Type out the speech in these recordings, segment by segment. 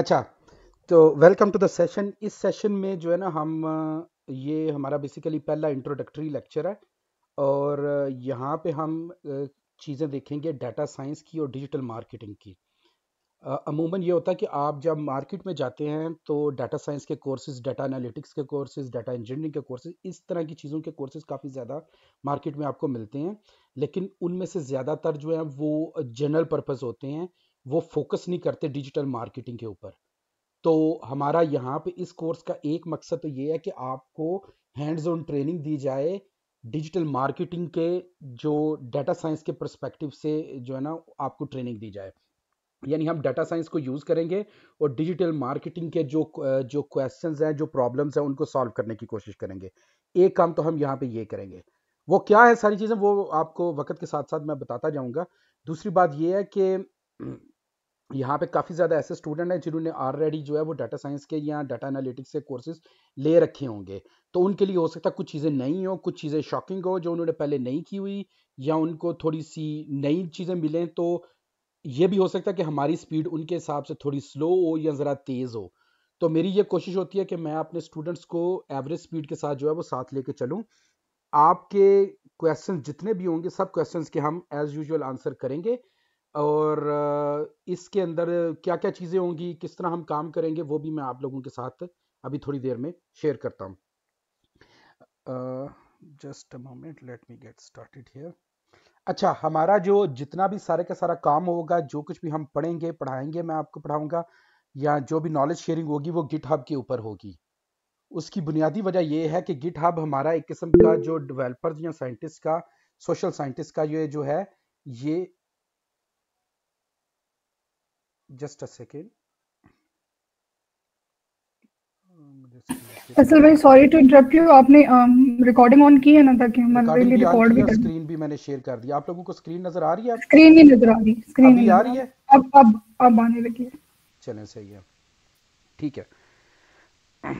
अच्छा तो welcome to the session इस सेशन में जो है ना हम ये हमारा बेसिकली पहला इंट्रोडक्टरी लेक्चर है और यहाँ पे हम चीज़ें देखेंगे डाटा साइंस की और डिजिटल मार्केटिंग की अमूमन ये होता है कि आप जब मार्केट में जाते हैं तो डाटा साइंस के कोर्सेज डाटा एनालिटिक्स के कोर्सेज डाटा इंजीनियरिंग के कोर्सेज इस तरह की चीज़ों के कोर्सेज काफ़ी ज़्यादा मार्केट में आपको मिलते हैं लेकिन उनमें से ज़्यादातर जो है वो जनरल पर्पज़ होते हैं वो फोकस नहीं करते डिजिटल मार्केटिंग के ऊपर तो हमारा यहाँ पे इस कोर्स का एक मकसद तो ये है कि आपको हैंड्स ऑन ट्रेनिंग दी जाए डिजिटल मार्केटिंग के जो डाटा साइंस के परस्पेक्टिव से जो है ना आपको ट्रेनिंग दी जाए यानी हम डाटा साइंस को यूज़ करेंगे और डिजिटल मार्केटिंग के जो जो क्वेश्चंस हैं जो प्रॉब्लम्स हैं उनको सॉल्व करने की कोशिश करेंगे एक काम तो हम यहाँ पे ये करेंगे वो क्या है सारी चीज़ें वो आपको वक्त के साथ साथ मैं बताता जाऊँगा दूसरी बात ये है कि यहाँ पे काफ़ी ज़्यादा ऐसे स्टूडेंट हैं जिन्होंने ऑलरेडी जो है वो डाटा साइंस के या डाटा एनालिटिक्स के कोर्सेज ले रखे होंगे तो उनके लिए हो सकता है कुछ चीज़ें नई हो कुछ चीज़ें शॉकिंग हो जो उन्होंने पहले नहीं की हुई या उनको थोड़ी सी नई चीज़ें मिलें तो ये भी हो सकता है कि हमारी स्पीड उनके हिसाब से थोड़ी स्लो हो या ज़रा तेज़ हो तो मेरी ये कोशिश होती है कि मैं अपने स्टूडेंट्स को एवरेज स्पीड के साथ जो है वो साथ लेके चलूँ आपके क्वेश्चन जितने भी होंगे सब क्वेश्चन के हम एज़ यूजल आंसर करेंगे और इसके अंदर क्या क्या चीज़ें होंगी किस तरह हम काम करेंगे वो भी मैं आप लोगों के साथ अभी थोड़ी देर में शेयर करता हूँ just a moment let me get started here अच्छा हमारा जो जितना भी सारे का सारा काम होगा जो कुछ भी हम पढ़ेंगे पढ़ाएंगे मैं आपको पढ़ाऊंगा या जो भी नॉलेज शेयरिंग होगी वो गिट हब के ऊपर होगी उसकी बुनियादी वजह यह है कि गिट हब हमारा एक किस्म का जो डेवलपर या साइंटिस्ट का सोशल साइंटिस्ट का ये जो है ये just a second असल um, भाई सॉरी टू इंटरप्ट यू आपने रिकॉर्डिंग um, ऑन की है ना ताकि हमारे लिए रिकॉर्ड भी स्क्रीन भी मैंने शेयर कर दिया आप लोगों को स्क्रीन नजर आ रही है स्क्रीन ही नजर आ रही स्क्रीन नहीं आ रही है अब अब अब आने लगी है चलें सही है ठीक है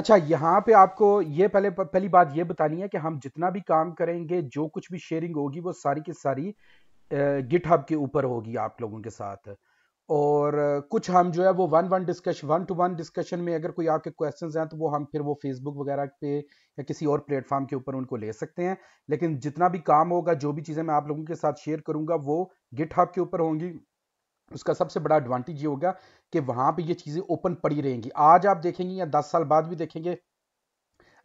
अच्छा यहाँ पे आपको ये पहले पहली बात ये बतानी है कि हम जितना भी काम करेंगे जो कुछ भी शेयरिंग होगी वो सारी की सारी गिट के ऊपर होगी आप लोगों के साथ और कुछ हम जो है वो one one discussion one to one discussion में अगर कोई आपके क्वेश्चंस हैं तो वो हम फिर वो फेसबुक वगैरह पे या किसी और प्लेटफॉर्म के ऊपर उनको ले सकते हैं लेकिन जितना भी काम होगा जो भी चीज़ें मैं आप लोगों के साथ शेयर करूंगा वो गिट के ऊपर होंगी उसका सबसे बड़ा एडवांटेज ये होगा कि वहाँ पर ये चीज़ें ओपन पड़ी रहेंगी आज आप देखेंगे या दस साल बाद भी देखेंगे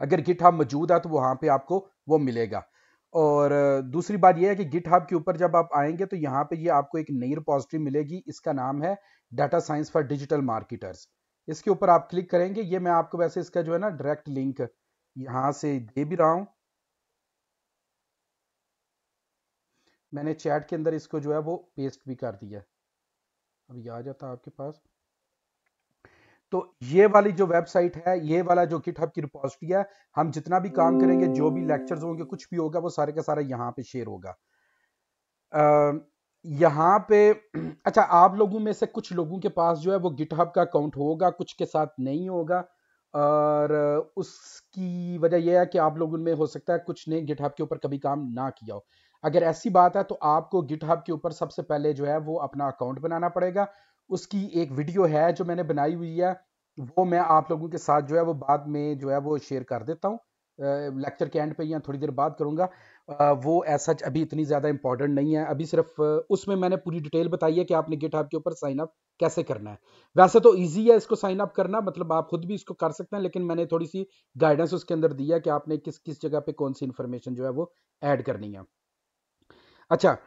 अगर गिट मौजूद है तो वहाँ पर आपको वो मिलेगा और दूसरी बात यह है कि गिट के ऊपर जब आप आएंगे तो यहाँ पे ये आपको एक नई रिपोजिटरी मिलेगी इसका नाम है data science for digital marketers इसके ऊपर आप क्लिक करेंगे ये मैं आपको वैसे इसका जो है ना डायरेक्ट लिंक यहाँ से दे भी रहा हूं मैंने चैट के अंदर इसको जो है वो पेस्ट भी कर दिया अभी आ जाता आपके पास तो ये वाली जो वेबसाइट है ये वाला जो गिट की रिपोजिटरी है हम जितना भी काम करेंगे जो भी लेक्चर्स होंगे कुछ भी होगा वो सारे का सारा यहाँ पे शेयर होगा यहाँ पे अच्छा आप लोगों में से कुछ लोगों के पास जो है वो गिट का अकाउंट होगा कुछ के साथ नहीं होगा और उसकी वजह यह है कि आप लोगों में हो सकता है कुछ ने गिट के ऊपर कभी काम ना किया हो अगर ऐसी बात है तो आपको गिट के ऊपर सबसे पहले जो है वो अपना अकाउंट बनाना पड़ेगा उसकी एक वीडियो है जो मैंने बनाई हुई है वो मैं आप लोगों के साथ जो है वो बाद में जो है वो शेयर कर देता हूँ लेक्चर के एंड पे या थोड़ी देर बाद करूँगा वो ऐसा अभी इतनी ज़्यादा इंपॉर्टेंट नहीं है अभी सिर्फ उसमें मैंने पूरी डिटेल बताई है कि आपने गेट के ऊपर साइन अप कैसे करना है वैसे तो ईजी है इसको साइन अप करना मतलब आप खुद भी इसको कर सकते हैं लेकिन मैंने थोड़ी सी गाइडेंस उसके अंदर दिया कि आपने किस किस जगह पर कौन सी इन्फॉर्मेशन जो है वो ऐड करनी है अच्छा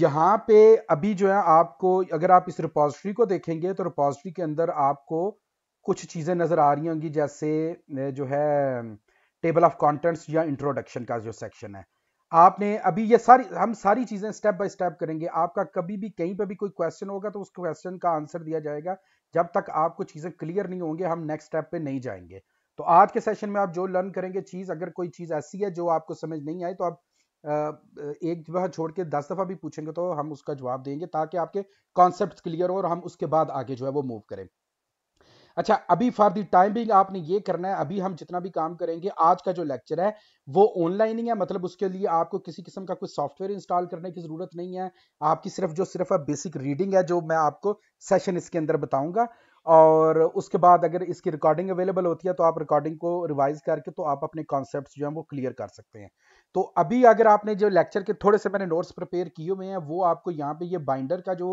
यहाँ पे अभी जो है आपको अगर आप इस रिपोजिटरी को देखेंगे तो रिपोजिटरी के अंदर आपको कुछ चीज़ें नज़र आ रही होंगी जैसे जो है टेबल ऑफ कॉन्टेंट्स या इंट्रोडक्शन का जो सेक्शन है आपने अभी ये सारी हम सारी चीज़ें स्टेप बाय स्टेप करेंगे आपका कभी भी कहीं पे भी कोई क्वेश्चन होगा तो उस क्वेश्चन का आंसर दिया जाएगा जब तक आपको चीज़ें क्लियर नहीं होंगे हम नेक्स्ट स्टेप पे नहीं जाएंगे तो आज के सेशन में आप जो लर्न करेंगे चीज़ अगर कोई चीज़ ऐसी है जो आपको समझ नहीं आई तो आप एक दफा छोड़ के दस दफा भी पूछेंगे तो हम उसका जवाब देंगे ताकि आपके कॉन्सेप्ट क्लियर हो और हम उसके बाद आगे जो है वो मूव करें अच्छा अभी फॉर दी टाइम बिंग आपने ये करना है अभी हम जितना भी काम करेंगे आज का जो लेक्चर है वो ऑनलाइन ही है मतलब उसके लिए आपको किसी किस्म का कोई सॉफ्टवेयर इंस्टॉल करने की ज़रूरत नहीं है आपकी सिर्फ जो सिर्फ बेसिक रीडिंग है जो मैं आपको सेशन इसके अंदर बताऊंगा और उसके बाद अगर इसकी रिकॉर्डिंग अवेलेबल होती है तो आप रिकॉर्डिंग को रिवाइज करके तो आप अपने कॉन्सेप्ट जो है वो क्लियर कर सकते हैं तो अभी अगर आपने जो लेक्चर के थोड़े से मैंने नोट्स प्रिपेयर किए हुए हैं वो आपको यहाँ पे ये बाइंडर का जो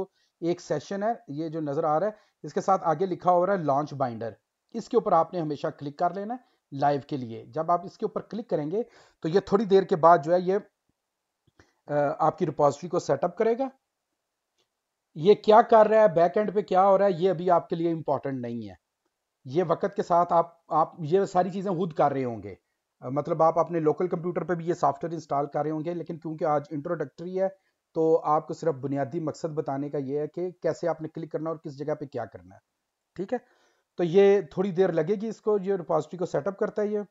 एक सेशन है ये जो नज़र आ रहा है इसके साथ आगे लिखा हो रहा है लॉन्च बाइंडर इसके ऊपर आपने हमेशा क्लिक कर लेना है लाइव के लिए जब आप इसके ऊपर क्लिक करेंगे तो ये थोड़ी देर के बाद जो है ये आपकी रिपोजिटरी को सेटअप करेगा ये क्या कर रहा है बैक एंड पे क्या हो रहा है ये अभी आपके लिए इंपॉर्टेंट नहीं है ये वक्त के साथ आप आप ये सारी चीज़ें खुद कर रहे होंगे मतलब आप अपने लोकल कंप्यूटर पर भी ये सॉफ्टवेयर इंस्टॉल कर रहे होंगे लेकिन क्योंकि आज इंट्रोडक्टरी है तो आपको सिर्फ बुनियादी मकसद बताने का ये है कि कैसे आपने क्लिक करना और किस जगह पे क्या करना है ठीक है तो ये थोड़ी देर लगेगी इसको ये रिपोजिटरी को सेटअप करता है ये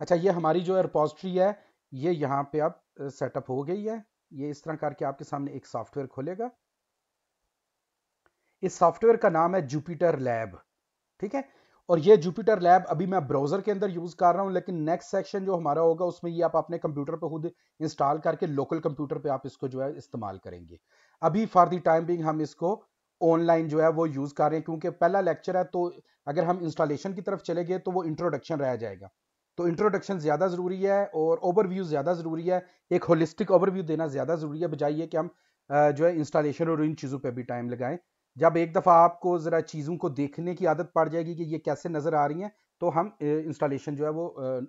अच्छा ये हमारी जो रिपोजिटरी है ये यहाँ पे अब सेटअप हो गई है ये इस तरह करके आपके सामने एक सॉफ्टवेयर खोलेगा इस सॉफ्टवेयर का नाम है जुपिटर लैब ठीक है और ये जुपिटर लैब अभी मैं ब्राउजर के अंदर यूज कर रहा हूं लेकिन नेक्स्ट सेक्शन जो हमारा होगा उसमें ये आप अपने कंप्यूटर पे खुद इंस्टॉल करके लोकल कंप्यूटर पे आप इसको जो है इस्तेमाल करेंगे अभी फॉर दी टाइम बिंग हम इसको ऑनलाइन जो है वो यूज कर रहे हैं क्योंकि पहला लेक्चर है तो अगर हम इंस्टॉलेशन की तरफ चले गए तो वो इंट्रोडक्शन रह जाएगा तो इंट्रोडक्शन ज़्यादा ज़रूरी है और ओवरव्यू ज़्यादा ज़रूरी है एक होलिस्टिक ओवरव्यू देना ज़्यादा ज़रूरी है बजाय कि हम जो है इंस्टॉलेशन और इन चीज़ों पर भी टाइम लगाएं जब एक दफ़ा आपको ज़रा चीज़ों को देखने की आदत पड़ जाएगी कि ये कैसे नज़र आ रही हैं तो हम इंस्टॉलेशन जो है वो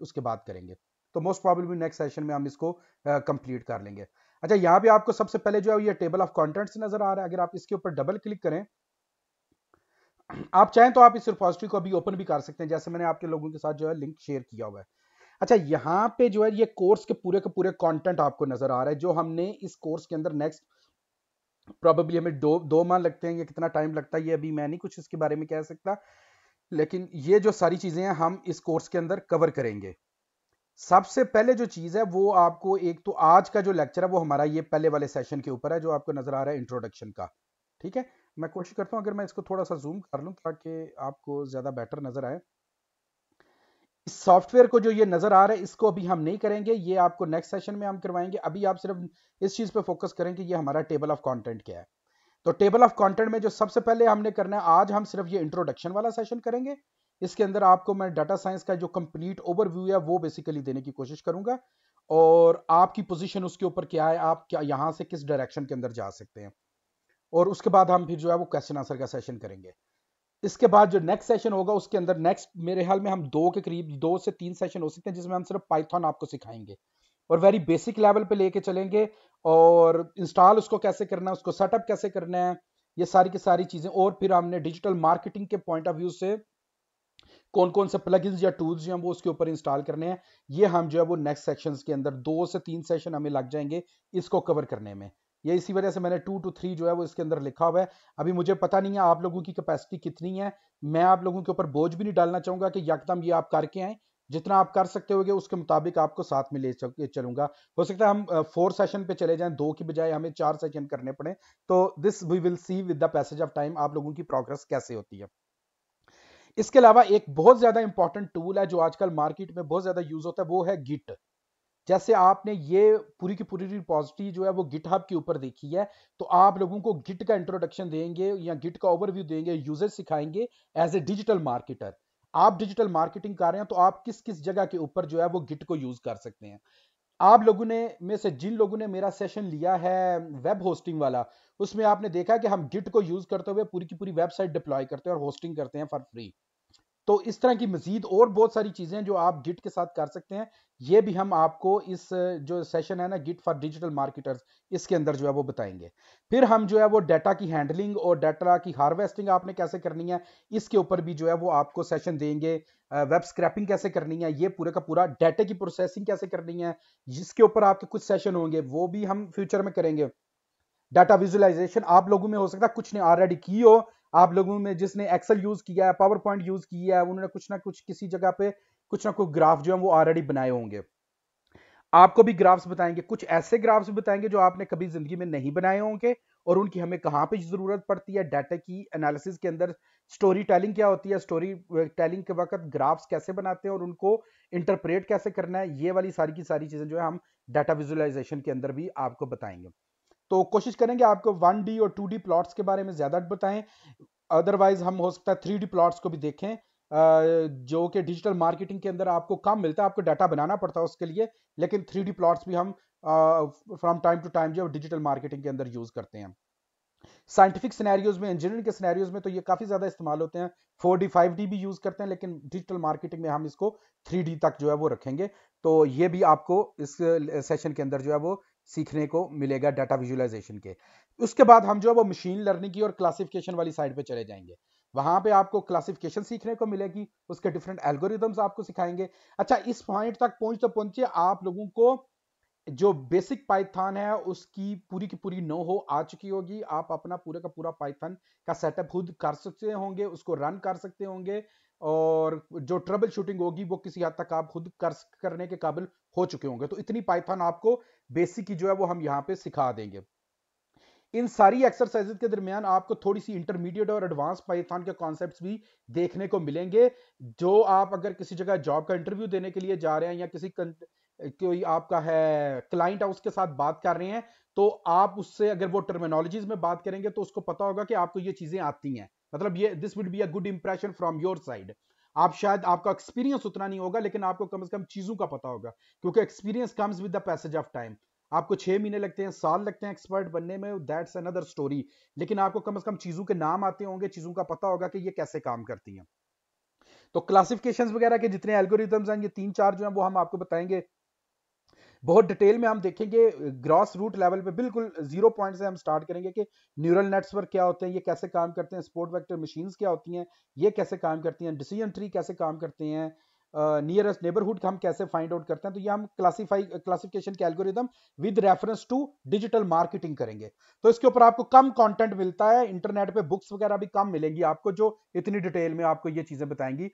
उसके बाद करेंगे तो मोस्ट प्रॉब्लम नेक्स्ट सेशन में हम इसको कंप्लीट कर लेंगे अच्छा यहाँ पे आपको सबसे पहले जो है ये टेबल ऑफ कॉन्टेंट्स नज़र आ रहा है अगर आप इसके ऊपर डबल क्लिक करें आप चाहें तो आप इस रिपोजिटरी को अभी ओपन भी कर सकते हैं जैसे मैंने आपके लोगों के साथ जो है लिंक शेयर किया हुआ है अच्छा यहाँ पे जो है ये कोर्स के पूरे के पूरे कंटेंट आपको नजर आ रहा है जो हमने इस कोर्स के अंदर नेक्स्ट प्रॉबली हमें दो दो माह लगते हैं या कितना टाइम लगता है ये अभी मैं नहीं कुछ इसके बारे में कह सकता लेकिन ये जो सारी चीज़ें हैं हम इस कोर्स के अंदर कवर करेंगे सबसे पहले जो चीज़ है वो आपको एक तो आज का जो लेक्चर है वो हमारा ये पहले वाले सेशन के ऊपर है जो आपको नज़र आ रहा है इंट्रोडक्शन का ठीक है मैं कोशिश करता हूँ अगर मैं इसको थोड़ा सा जूम कर लूँ ताकि आपको ज़्यादा बेटर नज़र आए इस सॉफ्टवेयर को जो ये नज़र आ रहा है इसको अभी हम नहीं करेंगे ये आपको नेक्स्ट सेशन में हम करवाएंगे अभी आप सिर्फ इस चीज़ पे फोकस करें कि ये हमारा टेबल ऑफ कंटेंट क्या है तो टेबल ऑफ कंटेंट में जो सबसे पहले हमने करना है आज हम सिर्फ ये इंट्रोडक्शन वाला सेशन करेंगे इसके अंदर आपको मैं डाटा साइंस का जो कंप्लीट ओवरव्यू है वो बेसिकली देने की कोशिश करूंगा और आपकी पोजिशन उसके ऊपर क्या है आप क्या यहाँ से किस डायरेक्शन के अंदर जा सकते हैं और उसके बाद हम फिर जो है वो क्वेश्चन आंसर का सेशन करेंगे इसके बाद जो नेक्स्ट सेशन होगा उसके अंदर नेक्स्ट मेरे ख्याल में हम दो के करीब दो से तीन सेशन हो सकते हैं जिसमें हम सिर्फ पाइथन आपको सिखाएंगे और वेरी बेसिक लेवल पे लेके चलेंगे और इंस्टॉल उसको कैसे करना है उसको सेटअप कैसे करना है ये सारी की सारी चीज़ें और फिर हमने डिजिटल मार्केटिंग के पॉइंट ऑफ व्यू से कौन कौन से प्लग या टूल्स जो हैं वो उसके ऊपर इंस्टॉल करने हैं ये हम जो है वो नेक्स्ट सेशन के अंदर दो से तीन सेशन हमें लग जाएंगे इसको कवर करने में ये इसी वजह से मैंने टू टू थ्री जो है वो इसके अंदर लिखा हुआ है अभी मुझे पता नहीं है आप लोगों की कैपेसिटी कितनी है मैं आप लोगों के ऊपर बोझ भी नहीं डालना चाहूँगा कि यकदम ये आप करके आए जितना आप कर सकते होगे उसके मुताबिक आपको साथ में ले चलूंगा हो सकता है हम फोर सेशन पे चले जाएं दो की बजाय हमें चार सेशन करने पड़े तो this we will see with the passage of time आप लोगों की प्रोग्रेस कैसे होती है इसके अलावा एक बहुत ज्यादा इंपॉर्टेंट टूल है जो आजकल मार्केट में बहुत ज्यादा यूज होता है वो है गिट जैसे आपने ये पूरी की पूरी रिपॉजिटरी जो है वो गिट के ऊपर देखी है तो आप लोगों को गिट का इंट्रोडक्शन देंगे या गिट का ओवरव्यू देंगे यूजर सिखाएंगे एज ए डिजिटल मार्केटर आप डिजिटल मार्केटिंग कर रहे हैं तो आप किस किस जगह के ऊपर जो है वो गिट को यूज कर सकते हैं आप लोगों ने में से जिन लोगों ने मेरा सेशन लिया है वेब होस्टिंग वाला उसमें आपने देखा कि हम गिट को यूज करते हुए पूरी की पूरी वेबसाइट डिप्लॉय करते हैं और होस्टिंग करते हैं फॉर फ्री तो इस तरह की मजीद और बहुत सारी चीज़ें जो आप गिट के साथ कर सकते हैं ये भी हम आपको इस जो सेशन है ना गिट फॉर डिजिटल मार्केटर्स इसके अंदर जो है वो बताएंगे फिर हम जो है वो डाटा की हैंडलिंग और डाटा की हार्वेस्टिंग आपने कैसे करनी है इसके ऊपर भी जो है वो आपको सेशन देंगे वेब स्क्रैपिंग कैसे करनी है ये पूरे का पूरा डाटा की प्रोसेसिंग कैसे करनी है जिसके ऊपर आपके कुछ सेशन होंगे वो भी हम फ्यूचर में करेंगे डाटा विजुअलाइजेशन आप लोगों में हो सकता है कुछ ने ऑलरेडी की हो आप लोगों में जिसने एक्सेल यूज किया है पावर पॉइंट यूज किया है उन्होंने कुछ ना कुछ किसी जगह पे कुछ ना कुछ ग्राफ जो है वो ऑलरेडी बनाए होंगे आपको भी ग्राफ्स बताएंगे कुछ ऐसे ग्राफ्स बताएंगे जो आपने कभी जिंदगी में नहीं बनाए होंगे और उनकी हमें कहाँ पे जरूरत पड़ती है डाटा की एनालिसिस के अंदर स्टोरी टेलिंग क्या होती है स्टोरी टेलिंग के वक्त ग्राफ्स कैसे बनाते हैं और उनको इंटरप्रेट कैसे करना है ये वाली सारी की सारी चीजें जो है हम डाटा विजुअलाइजेशन के अंदर भी आपको बताएंगे तो कोशिश करेंगे आपको वन डी और टू डी प्लॉट्स के बारे में ज़्यादा बताएं अदरवाइज हम हो सकता है थ्री डी प्लॉट्स को भी देखें जो कि डिजिटल मार्केटिंग के अंदर आपको काम मिलता है आपको डाटा बनाना पड़ता है उसके लिए लेकिन थ्री डी प्लॉट्स भी हम फ्रॉम टाइम टू टाइम जो डिजिटल मार्केटिंग के अंदर यूज़ करते हैं साइंटिफिक सिनेरियोज में इंजीनियरिंग के सिनेरियोज में तो ये काफ़ी ज़्यादा इस्तेमाल होते हैं फोर डी फाइव डी भी यूज़ करते हैं लेकिन डिजिटल मार्केटिंग में हम इसको थ्री डी तक जो है वो रखेंगे तो ये भी आपको इस सेशन के अंदर जो है वो सीखने को मिलेगा डाटा विजुअलाइजेशन के उसके बाद हम जो है वो मशीन लर्निंग की और क्लासिफिकेशन वाली साइड पे चले जाएंगे वहां पे आपको क्लासिफिकेशन सीखने को मिलेगी उसके डिफरेंट एल्गोरिदम्स आपको सिखाएंगे अच्छा इस पॉइंट तक पहुंच तो पहुंचे आप लोगों को जो बेसिक पाइथन है उसकी पूरी की पूरी नो हो आ चुकी होगी आप अपना पूरा का पूरा पाइथन का सेटअप खुद कर सकते होंगे उसको रन कर सकते होंगे और जो ट्रबल शूटिंग होगी वो किसी हद तक आप खुद कर करने के काबिल हो चुके होंगे तो इतनी पाइथन आपको बेसिक की जो है वो हम यहाँ पे सिखा देंगे इन सारी एक्सरसाइज के दरमियान आपको थोड़ी सी इंटरमीडिएट और एडवांस पाइथन के कॉन्सेप्ट्स भी देखने को मिलेंगे जो आप अगर किसी जगह जॉब का इंटरव्यू देने के लिए जा रहे हैं या किसी कोई आपका है क्लाइंट है उसके साथ बात कर रहे हैं तो आप उससे अगर वो टर्मिनोलॉजीज में बात करेंगे तो उसको पता होगा कि आपको ये चीज़ें आती हैं मतलब ये this will be a good impression from your side आप शायद आपका एक्सपीरियंस उतना नहीं होगा लेकिन आपको कम से कम चीज़ों का पता होगा क्योंकि experience comes with the passage of time आपको छह महीने लगते हैं साल लगते हैं एक्सपर्ट बनने में दैट्स अनदर स्टोरी लेकिन आपको कम से कम चीज़ों के नाम आते होंगे चीज़ों का पता होगा कि ये कैसे काम करती हैं तो क्लासिफिकेशन वगैरह के जितने एल्गोरिथम्स हैं ये तीन चार जो हैं वो हम आपको बताएंगे बहुत डिटेल में हम देखेंगे ग्रॉस रूट लेवल पे बिल्कुल जीरो पॉइंट से हम स्टार्ट करेंगे कि न्यूरल नेटवर्क क्या होते हैं ये कैसे काम करते हैं स्पोर्ट वेक्टर मशीन्स क्या होती हैं ये कैसे काम करती हैं डिसीजन ट्री कैसे काम करते हैं नियरेस्ट नेबरहुड हम कैसे फाइंड आउट करते हैं तो ये हम क्लासीफाई क्लासिफिकेशन के algorithm with reference to digital marketing करेंगे तो इसके ऊपर आपको कम कंटेंट मिलता है इंटरनेट पे बुक्स वगैरह भी कम मिलेंगी आपको जो इतनी डिटेल में आपको ये चीजें बताएंगी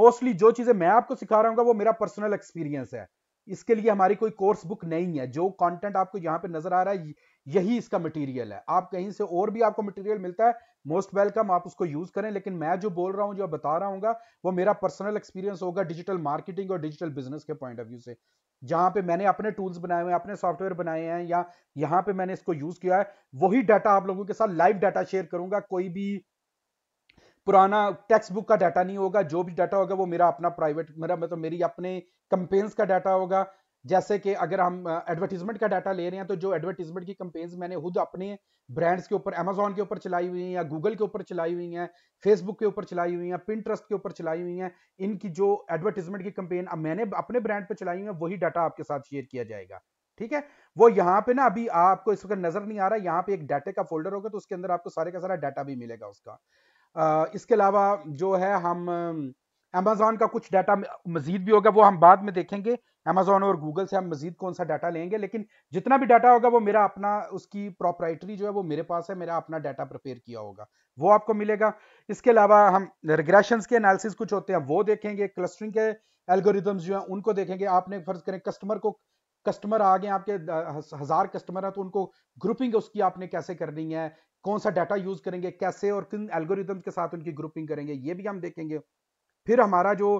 मोस्टली जो चीजें मैं आपको सिखा रहा हूँ वो मेरा पर्सनल एक्सपीरियंस है इसके लिए हमारी कोई कोर्स बुक नहीं है जो कंटेंट आपको यहाँ पे नजर आ रहा है यही इसका मटेरियल है आप कहीं से और भी आपको मटेरियल मिलता है मोस्ट वेलकम आप उसको यूज करें लेकिन मैं जो बोल रहा हूँ जो बता रहा हूँ वो मेरा पर्सनल एक्सपीरियंस होगा डिजिटल मार्केटिंग और डिजिटल बिजनेस के पॉइंट ऑफ व्यू से जहाँ पे मैंने अपने टूल्स बनाए हुए हैं अपने सॉफ्टवेयर बनाए हैं या यहाँ पे मैंने इसको यूज किया है वही डाटा आप लोगों के साथ लाइव डाटा शेयर करूंगा कोई भी पुराना टेक्स्ट बुक का डाटा नहीं होगा जो भी डाटा होगा वो मेरा अपना प्राइवेट मेरा मतलब मेरी अपने कंपेन्स का डाटा होगा जैसे कि अगर हम एडवर्टीजमेंट का डाटा ले रहे हैं तो जो एडवर्टीजमेंट की कंपेन्स मैंने खुद अपने ब्रांड्स के ऊपर अमेजोन के ऊपर चलाई हुई हैं या गूगल के ऊपर चलाई हुई हैं फेसबुक के ऊपर चलाई हुई हैं पिंट्रस्ट के ऊपर चलाई हुई हैं इनकी जो एडवर्टीजमेंट की कंपेन मैंने अपने ब्रांड पर चलाई हुई है वही डाटा आपके साथ शेयर किया जाएगा ठीक है वो यहाँ पे ना अभी आपको इस वक्त नजर नहीं आ रहा है यहाँ पे एक डाटे का फोल्डर होगा तो उसके अंदर आपको सारे का सारा डाटा भी मिलेगा उसका इसके अलावा जो है हम अमेजोन का कुछ डाटा मजीद भी होगा वो हम बाद में देखेंगे अमेजोन और गूगल से हम मजीद कौन सा डाटा लेंगे लेकिन जितना भी डाटा होगा वो मेरा अपना उसकी प्रॉपराइटरी जो है वो मेरे पास है मेरा अपना डाटा प्रिपेयर किया होगा वो आपको मिलेगा इसके अलावा हम रिग्रेशन के एनालिसिस कुछ होते हैं वो देखेंगे क्लस्टरिंग के एल्गोरिदम्स जो हैं उनको देखेंगे आपने फर्ज करें कस्टमर को कस्टमर आ गए आपके हजार कस्टमर हैं तो उनको ग्रुपिंग उसकी आपने कैसे करनी है कौन सा डाटा यूज करेंगे कैसे और किन एल्गोरिदम के साथ उनकी ग्रुपिंग करेंगे ये भी हम देखेंगे फिर हमारा जो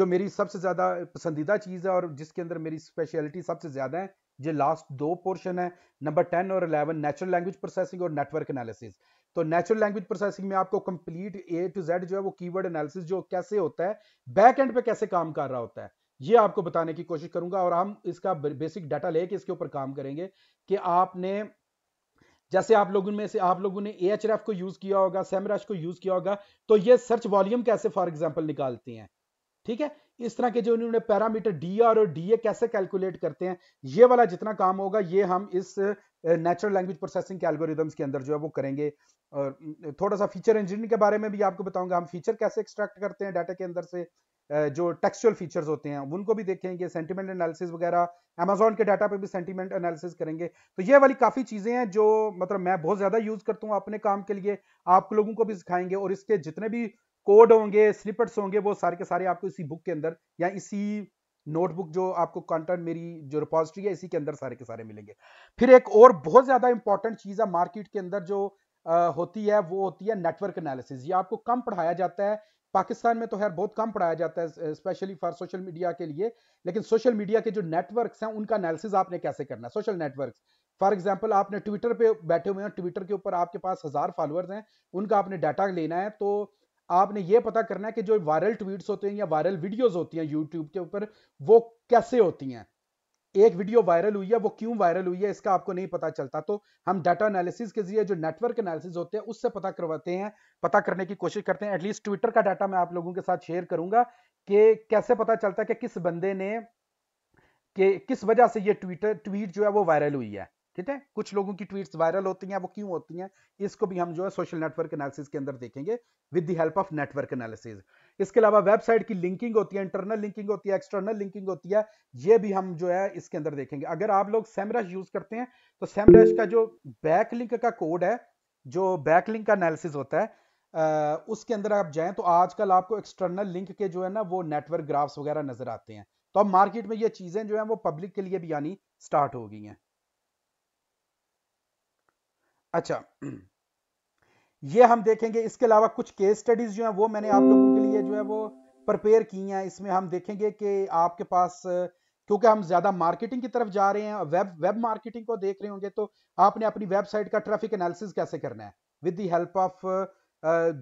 जो मेरी सबसे ज़्यादा पसंदीदा चीज़ है और जिसके अंदर मेरी स्पेशलिटी सबसे ज़्यादा है ये लास्ट दो पोर्शन है नंबर टेन और अलेवन नेचुरल लैंग्वेज प्रोसेसिंग और नेटवर्क एनालिसिस तो नेचुरल लैंग्वेज प्रोसेसिंग में आपको कंप्लीट ए टू जेड जो है वो कीवर्ड एनालिसिस जो कैसे होता है बैक एंड पे कैसे काम कर रहा होता है ये आपको बताने की कोशिश करूंगा और हम इसका बेसिक डाटा लेके इसके ऊपर काम करेंगे कि आपने जैसे आप लोगों में से आप लोगों ने ए को यूज किया होगा सेमराश को यूज किया होगा तो ये सर्च वॉल्यूम कैसे फॉर एग्जाम्पल निकालती हैं ठीक है इस तरह के जो उन्होंने पैरामीटर डी और डी ए कैसे कैलकुलेट करते हैं ये वाला जितना काम होगा ये हम इस नेचुरल लैंग्वेज प्रोसेसिंग के एल्गोरिदम्स के अंदर जो है वो करेंगे और थोड़ा सा फीचर इंजीनियरिंग के बारे में भी आपको बताऊंगा हम फीचर कैसे एक्सट्रैक्ट करते हैं डाटा के अंदर से जो टेक्सुअल फीचर्स होते हैं उनको भी देखेंगे सेंटीमेंट एनालिसिस वगैरह अमेजोन के डाटा पे भी सेंटीमेंट एनालिसिस करेंगे तो ये वाली काफ़ी चीज़ें हैं जो मतलब मैं बहुत ज़्यादा यूज़ करता हूँ अपने काम के लिए आप लोगों को भी सिखाएंगे और इसके जितने भी कोड होंगे स्लिपर्स होंगे वो सारे के सारे आपको इसी बुक के अंदर या इसी नोटबुक जो आपको कंटेंट मेरी जो रिपोजिटरी है इसी के अंदर सारे के सारे मिलेंगे फिर एक और बहुत ज़्यादा इंपॉर्टेंट चीज़ है मार्केट के अंदर जो होती है वो होती है नेटवर्क एनालिसिस ये आपको कम पढ़ाया जाता है पाकिस्तान में तो खैर बहुत कम पढ़ाया जाता है स्पेशली फॉर सोशल मीडिया के लिए लेकिन सोशल मीडिया के जो नेटवर्क्स हैं उनका एनालिसिस आपने कैसे करना है सोशल नेटवर्क्स फॉर एग्जाम्पल आपने ट्विटर पे बैठे हुए हैं ट्विटर के ऊपर आपके पास हज़ार फॉलोअर्स हैं उनका आपने डाटा लेना है तो आपने ये पता करना है कि जो वायरल ट्वीट्स होते हैं या वायरल वीडियोज़ होती हैं यूट्यूब के ऊपर वो कैसे होती हैं एक वीडियो वायरल हुई है वो क्यों वायरल हुई है इसका आपको नहीं पता चलता तो हम डाटा एनालिसिस के जरिए जो नेटवर्क एनालिसिस होते हैं उससे पता करवाते हैं पता करने की कोशिश करते हैं एटलीस्ट ट्विटर का डाटा मैं आप लोगों के साथ शेयर करूंगा कि कैसे पता चलता है कि किस बंदे ने कि किस वजह से ये ट्विटर ट्वीट जो है वो वायरल हुई है ठीक है कुछ लोगों की ट्वीट्स वायरल होती हैं वो क्यों होती हैं इसको भी हम जो है सोशल नेटवर्क एनालिसिस के अंदर देखेंगे with the help of network analysis इसके अलावा वेबसाइट की लिंकिंग होती है इंटरनल लिंकिंग होती है एक्सटर्नल लिंकिंग होती है ये भी हम जो है इसके अंदर देखेंगे अगर आप लोग सेमरश यूज करते हैं तो सेमरश का जो बैक लिंक का कोड है जो बैक लिंक का एनालिसिस होता है आ, उसके अंदर आप जाएं तो आजकल आपको एक्सटर्नल लिंक के जो है ना वो नेटवर्क ग्राफ्स वगैरह नजर आते हैं तो अब मार्केट में ये चीजें जो है वो पब्लिक के लिए भी आनी स्टार्ट हो गई हैं अच्छा ये हम देखेंगे इसके अलावा कुछ केस स्टडीज जो हैं वो मैंने आप लोगों के लिए जो है वो प्रिपेयर की हैं इसमें हम देखेंगे कि आपके पास क्योंकि हम ज़्यादा मार्केटिंग की तरफ जा रहे हैं वेब वेब मार्केटिंग को देख रहे होंगे तो आपने अपनी वेबसाइट का ट्रैफिक एनालिसिस कैसे करना है with the help of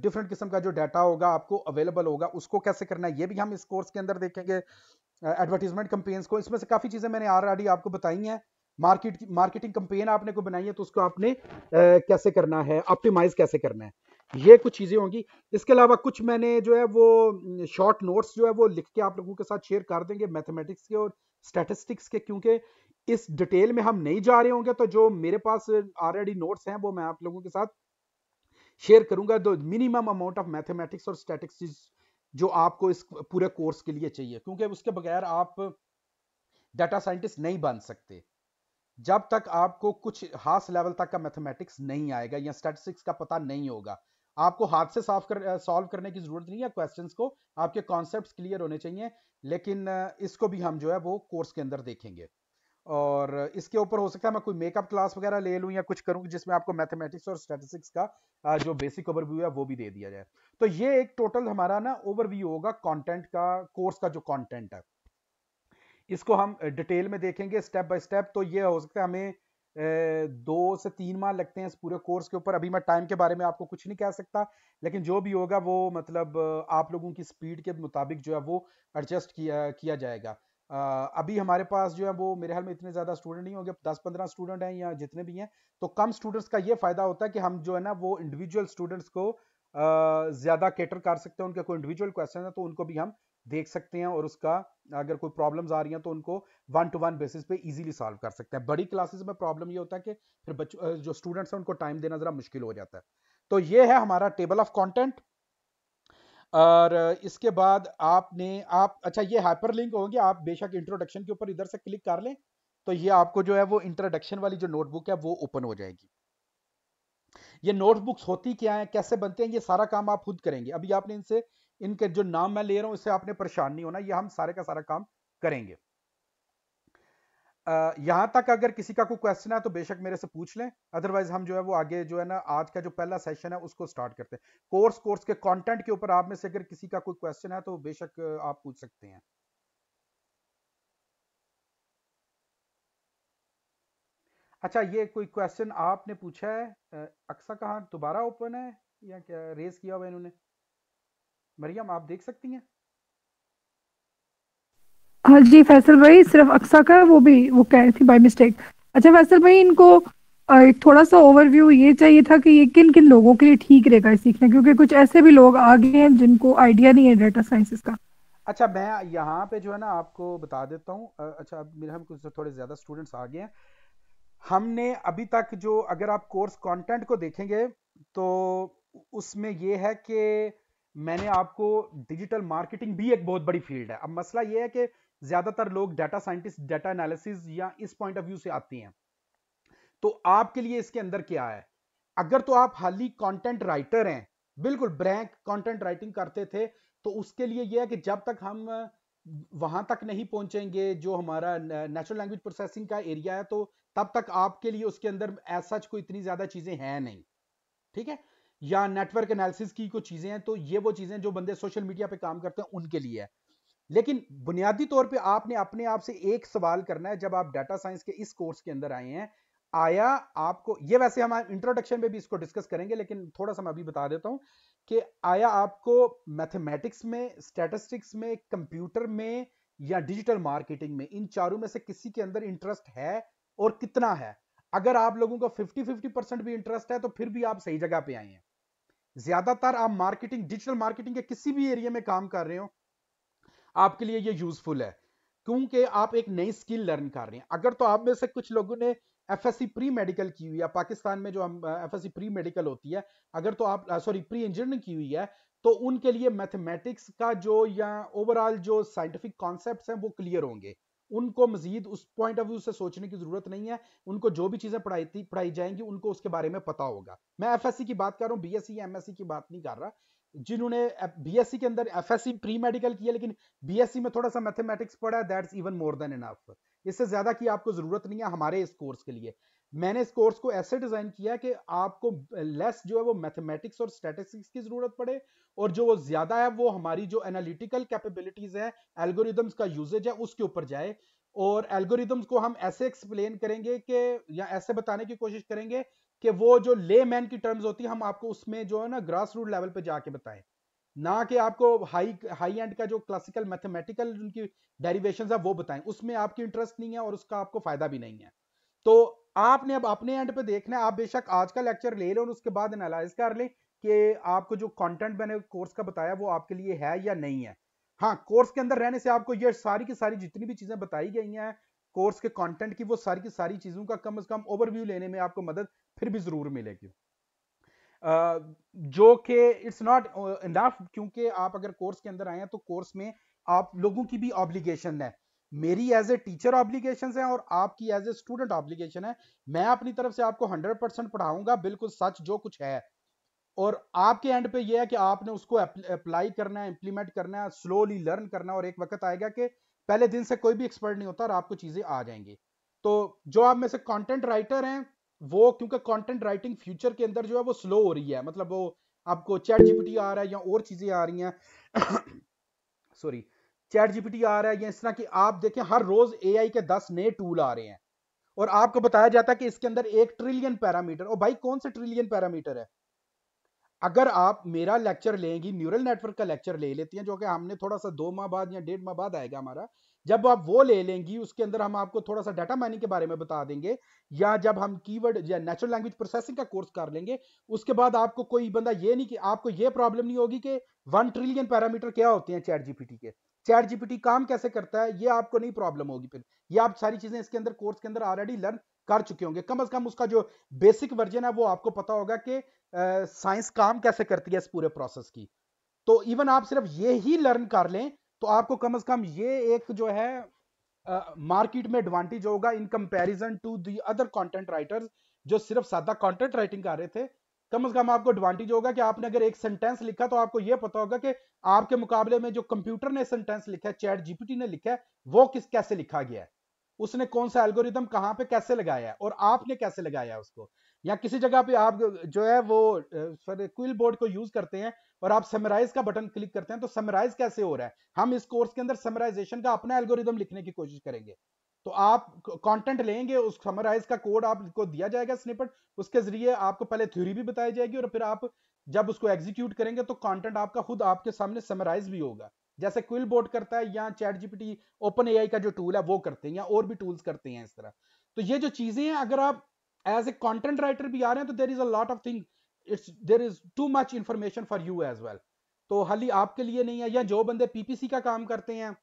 different किस्म का जो डाटा होगा आपको अवेलेबल होगा उसको कैसे करना है ये भी हम इस कोर्स के अंदर देखेंगे एडवर्टीजमेंट कंपेन्स को इसमें से काफ़ी चीज़ें मैंने ऑलरेडी आपको बताई हैं मार्केट मार्केटिंग कंपेन आपने को बनाई है तो उसको आपने आ, कैसे करना है ऑप्टिमाइज कैसे करना है ये कुछ चीज़ें होंगी इसके अलावा कुछ मैंने जो है वो शॉर्ट नोट्स जो है वो लिख के आप लोगों के साथ शेयर कर देंगे मैथमेटिक्स के और स्टैटिस्टिक्स के क्योंकि इस डिटेल में हम नहीं जा रहे होंगे तो जो मेरे पास ऑलरेडी नोट्स हैं वो मैं आप लोगों के साथ शेयर करूंगा दो मिनिमम अमाउंट ऑफ मैथमेटिक्स और स्टैटिस्टिक्स जो आपको इस पूरे कोर्स के लिए चाहिए क्योंकि उसके बगैर आप डाटा साइंटिस्ट नहीं बन सकते जब तक आपको कुछ हास लेवल तक का मैथमेटिक्स नहीं आएगा या स्टैटिस्टिक्स का पता नहीं होगा आपको हाथ से साफ कर सॉल्व करने की जरूरत नहीं है क्वेश्चन को आपके कॉन्सेप्ट क्लियर होने चाहिए लेकिन इसको भी हम जो है वो कोर्स के अंदर देखेंगे और इसके ऊपर हो सकता है मैं कोई मेकअप क्लास वगैरह ले लूँ या कुछ करूँ जिसमें आपको मैथमेटिक्स और स्टैटिस्टिक्स का जो बेसिक ओवरव्यू है वो भी दे दिया जाए तो ये एक टोटल हमारा ना ओवरव्यू होगा कंटेंट का कोर्स का जो कंटेंट है इसको हम डिटेल में देखेंगे स्टेप बाय स्टेप तो ये हो सकता है हमें दो से तीन माह लगते हैं इस पूरे कोर्स के ऊपर अभी मैं टाइम के बारे में आपको कुछ नहीं कह सकता लेकिन जो भी होगा वो मतलब आप लोगों की स्पीड के मुताबिक जो है वो एडजस्ट किया किया जाएगा अभी हमारे पास जो है वो मेरे हाल में इतने ज़्यादा स्टूडेंट नहीं होंगे दस पंद्रह स्टूडेंट हैं या जितने भी हैं तो कम स्टूडेंट्स का ये फ़ायदा होता है कि हम जो है ना वो इंडिविजुअल स्टूडेंट्स को ज़्यादा कैटर कर सकते हैं उनके कोई इंडिविजुअल क्वेश्चन है तो उनको भी हम देख सकते हैं और उसका अगर कोई प्रॉब्लम्स आ रही हैं तो उनको वन टू वन बेसिस पे इजीली सॉल्व कर सकते हैं बड़ी क्लासेस में प्रॉब्लम ये होता है कि फिर बच्चों जो स्टूडेंट्स हैं उनको टाइम देना ज़रा मुश्किल हो जाता है तो ये है हमारा टेबल ऑफ कॉन्टेंट और इसके बाद आपने आप अच्छा ये हाइपर लिंक होंगे आप बेशक इंट्रोडक्शन के ऊपर इधर से क्लिक कर लें तो ये आपको जो है वो इंट्रोडक्शन वाली जो नोटबुक है वो ओपन हो जाएगी ये नोटबुक्स होती क्या है कैसे बनते हैं ये सारा काम आप खुद करेंगे अभी आपने इनसे इनके जो नाम मैं ले रहा हूं इससे आपने परेशान नहीं होना ये हम सारे का सारा काम करेंगे यहां तक अगर किसी का कोई क्वेश्चन है तो बेशक मेरे से पूछ लें अदरवाइज हम जो है वो आगे जो है ना आज का जो पहला सेशन है उसको स्टार्ट करते हैं कोर्स कोर्स के कंटेंट के ऊपर आप में से अगर किसी का कोई क्वेश्चन है तो बेशक आप पूछ सकते हैं अच्छा ये कोई क्वेश्चन आपने पूछा है अक्सा कहा दोबारा ओपन है या क्या रेस किया हुआ इन्होंने मरियम आप देख सकती हैं हाँ जी फैसल भाई सिर्फ अक्सा का वो भी वो कह रही थी बाय मिस्टेक अच्छा फैसल भाई इनको एक थोड़ा सा ओवरव्यू ये चाहिए था कि ये किन किन लोगों के लिए ठीक रहेगा सीखना क्योंकि कुछ ऐसे भी लोग आ गए हैं जिनको आइडिया नहीं है डेटा साइंसिस का अच्छा मैं यहाँ पे जो है ना आपको बता देता हूँ अच्छा मेरे हम कुछ थोड़े ज़्यादा स्टूडेंट्स आ गए हैं हमने अभी तक जो अगर आप कोर्स कंटेंट को देखेंगे तो उसमें ये है कि मैंने आपको डिजिटल मार्केटिंग भी एक बहुत बड़ी फील्ड है अब मसला ये है कि ज़्यादातर लोग डाटा साइंटिस्ट डाटा एनालिसिस या इस पॉइंट ऑफ व्यू से आती हैं तो आपके लिए इसके अंदर क्या है अगर तो आप हाली कॉन्टेंट राइटर हैं बिल्कुल ब्रैंक कॉन्टेंट राइटिंग करते थे तो उसके लिए यह है कि जब तक हम वहां तक नहीं पहुंचेंगे जो हमारा नेचुरल लैंग्वेज प्रोसेसिंग का एरिया है तो तब तक आपके लिए उसके अंदर ऐसा कोई इतनी ज़्यादा चीज़ें हैं नहीं ठीक है या नेटवर्क एनालिसिस की कुछ चीज़ें हैं तो ये वो चीज़ें जो बंदे सोशल मीडिया पे काम करते हैं उनके लिए है लेकिन बुनियादी तौर पे आपने अपने आप से एक सवाल करना है जब आप डाटा साइंस के इस कोर्स के अंदर आए हैं आया आपको ये वैसे हम इंट्रोडक्शन में भी इसको डिस्कस करेंगे लेकिन थोड़ा सा मैं अभी बता देता हूं कि आया आपको मैथमेटिक्स में स्टेटिस्टिक्स में कंप्यूटर में या डिजिटल मार्केटिंग में इन चारों में से किसी के अंदर इंटरेस्ट है और कितना है अगर आप लोगों का 50-50 परसेंट भी इंटरेस्ट है तो फिर भी आप सही जगह पे आए हैं ज्यादातर आप मार्केटिंग डिजिटल मार्केटिंग के किसी भी एरिया में काम कर रहे हो आपके लिए ये यूजफुल है क्योंकि आप एक नई स्किल लर्न कर रहे हैं अगर तो आप में से कुछ लोगों ने एफ प्री मेडिकल की हुई है पाकिस्तान में जो हम एफ प्री मेडिकल होती है अगर तो आप सॉरी प्री इंजीनियरिंग की हुई है तो उनके लिए मैथमेटिक्स का जो या ओवरऑल जो साइंटिफिक कॉन्सेप्ट हैं वो क्लियर होंगे उनको मजीद उस पॉइंट ऑफ व्यू से सोचने की जरूरत नहीं है उनको जो भी चीजें पढ़ाई पढ़ाई जाएंगी उनको उसके बारे में पता होगा मैं एफ की बात कर रहा हूँ बी या एमएससी की बात नहीं कर रहा जिन्होंने बी के अंदर एफएससी प्री मेडिकल किया लेकिन बी में थोड़ा सा मैथमेटिक्स पढ़ा है that's even more than enough इससे ज्यादा की आपको जरूरत नहीं है हमारे इस कोर्स के लिए मैंने इस कोर्स को ऐसे डिज़ाइन किया कि आपको लेस जो है वो मैथमेटिक्स और स्टैटिस्टिक्स की ज़रूरत पड़े और जो वो ज़्यादा है वो हमारी जो एनालिटिकल कैपेबिलिटीज़ है एल्गोरिदम्स का यूजेज है उसके ऊपर जाए और एल्गोरिदम्स को हम ऐसे एक्सप्लेन करेंगे कि या ऐसे बताने की कोशिश करेंगे कि वो जो ले मैन की टर्म्स होती है हम आपको उसमें जो है ना ग्रास रूट लेवल पे जाके बताएं ना कि आपको हाई हाई एंड का जो क्लासिकल मैथमेटिकल उनकी डेरिवेशन है वो बताएं उसमें आपकी इंटरेस्ट नहीं है और उसका आपको फायदा भी नहीं है तो आपने अब अपने एंड पे देखना है आप बेशक आज का लेक्चर ले लो और उसके बाद एनालाइज कर ले कि आपको जो कंटेंट मैंने कोर्स का बताया वो आपके लिए है या नहीं है हाँ कोर्स के अंदर रहने से आपको ये सारी की सारी जितनी भी चीज़ें बताई गई हैं कोर्स के कंटेंट की वो सारी की सारी चीज़ों का कम से कम ओवरव्यू लेने में आपको मदद फिर भी ज़रूर मिलेगी जो कि इट्स नॉट इनफ क्योंकि आप अगर कोर्स के अंदर आए हैं तो कोर्स में आप लोगों की भी ऑब्लिगेशन है मेरी एज ए टीचर ऑब्लिगेशन है और आपकी एज ए स्टूडेंट ऑब्लिगेशन है मैं अपनी तरफ से आपको हंड्रेड परसेंट पढ़ाऊंगा बिल्कुल सच जो कुछ है और आपके एंड पे ये है कि आपने उसको अप्लाई करना है इंप्लीमेंट करना है स्लोली लर्न करना है और एक वक्त आएगा कि पहले दिन से कोई भी एक्सपर्ट नहीं होता और आपको चीजें आ जाएंगी तो जो आप में से कंटेंट राइटर हैं वो क्योंकि कंटेंट राइटिंग फ्यूचर के अंदर जो है वो स्लो हो रही है मतलब वो आपको चैट जीपीटी आ रहा है या और चीजें आ रही हैं सॉरी चैट जीपीटी आ रहा है या इस तरह की आप देखें हर रोज एआई के दस नए टूल आ रहे हैं और आपको बताया जाता है कि इसके अंदर एक ट्रिलियन पैरामीटर और भाई कौन से ट्रिलियन पैरामीटर है अगर आप मेरा लेक्चर लेंगी न्यूरल नेटवर्क का लेक्चर ले लेती हैं जो कि हमने थोड़ा सा दो माह बाद या डेढ़ माह बाद आएगा हमारा जब आप वो ले लेंगी उसके अंदर हम आपको थोड़ा सा डाटा माइनिंग के बारे में बता देंगे या जब हम कीवर्ड या नेचुरल लैंग्वेज प्रोसेसिंग का कोर्स कर लेंगे उसके बाद आपको कोई बंदा ये नहीं कि आपको ये प्रॉब्लम नहीं होगी कि वन ट्रिलियन पैरामीटर क्या होते हैं चैट जीपीटी के चैट जीपीटी काम कैसे करता है ये आपको नहीं प्रॉब्लम होगी फिर ये आप सारी चीजें इसके अंदर कोर्स के अंदर ऑलरेडी लर्न कर चुके होंगे कम अज कम उसका जो बेसिक वर्जन है वो आपको पता होगा कि साइंस काम कैसे करती है इस पूरे प्रोसेस की तो इवन आप सिर्फ ये ही लर्न कर लें तो आपको कम अज कम ये एक जो है मार्केट में एडवांटेज होगा in comparison to the other content writers जो सिर्फ सादा कंटेंट राइटिंग कर रहे थे कम से कम आपको एडवांटेज होगा कि आपने अगर एक सेंटेंस लिखा तो आपको यह पता होगा कि आपके मुकाबले में जो कंप्यूटर ने सेंटेंस लिखा है चैट जीपीटी ने लिखा है वो किस कैसे लिखा गया है उसने कौन सा एल्गोरिदम कहाँ पे कैसे लगाया है और आपने कैसे लगाया है उसको या किसी जगह पे आप जो है वो क्विल बोर्ड को यूज करते हैं और आप समराइज का बटन क्लिक करते हैं तो समराइज कैसे हो रहा है हम इस कोर्स के अंदर समराइजेशन का अपना एल्गोरिदम लिखने की कोशिश करेंगे तो आप कंटेंट लेंगे उस समराइज का कोड आपको दिया जाएगा स्निपट उसके जरिए आपको पहले थ्योरी भी बताई जाएगी और फिर आप जब उसको एग्जीक्यूट करेंगे तो कंटेंट आपका खुद आपके सामने समराइज भी होगा जैसे क्विल बोर्ड करता है या चैट जीपीटी ओपन एआई का जो टूल है वो करते हैं या और भी टूल्स करते हैं इस तरह तो ये जो चीजें हैं अगर आप एज ए कॉन्टेंट राइटर भी आ रहे हैं तो there is a lot of thing it's there is too much information for you as well तो हाली आपके लिए नहीं है या जो बंदे पीपीसी का काम करते हैं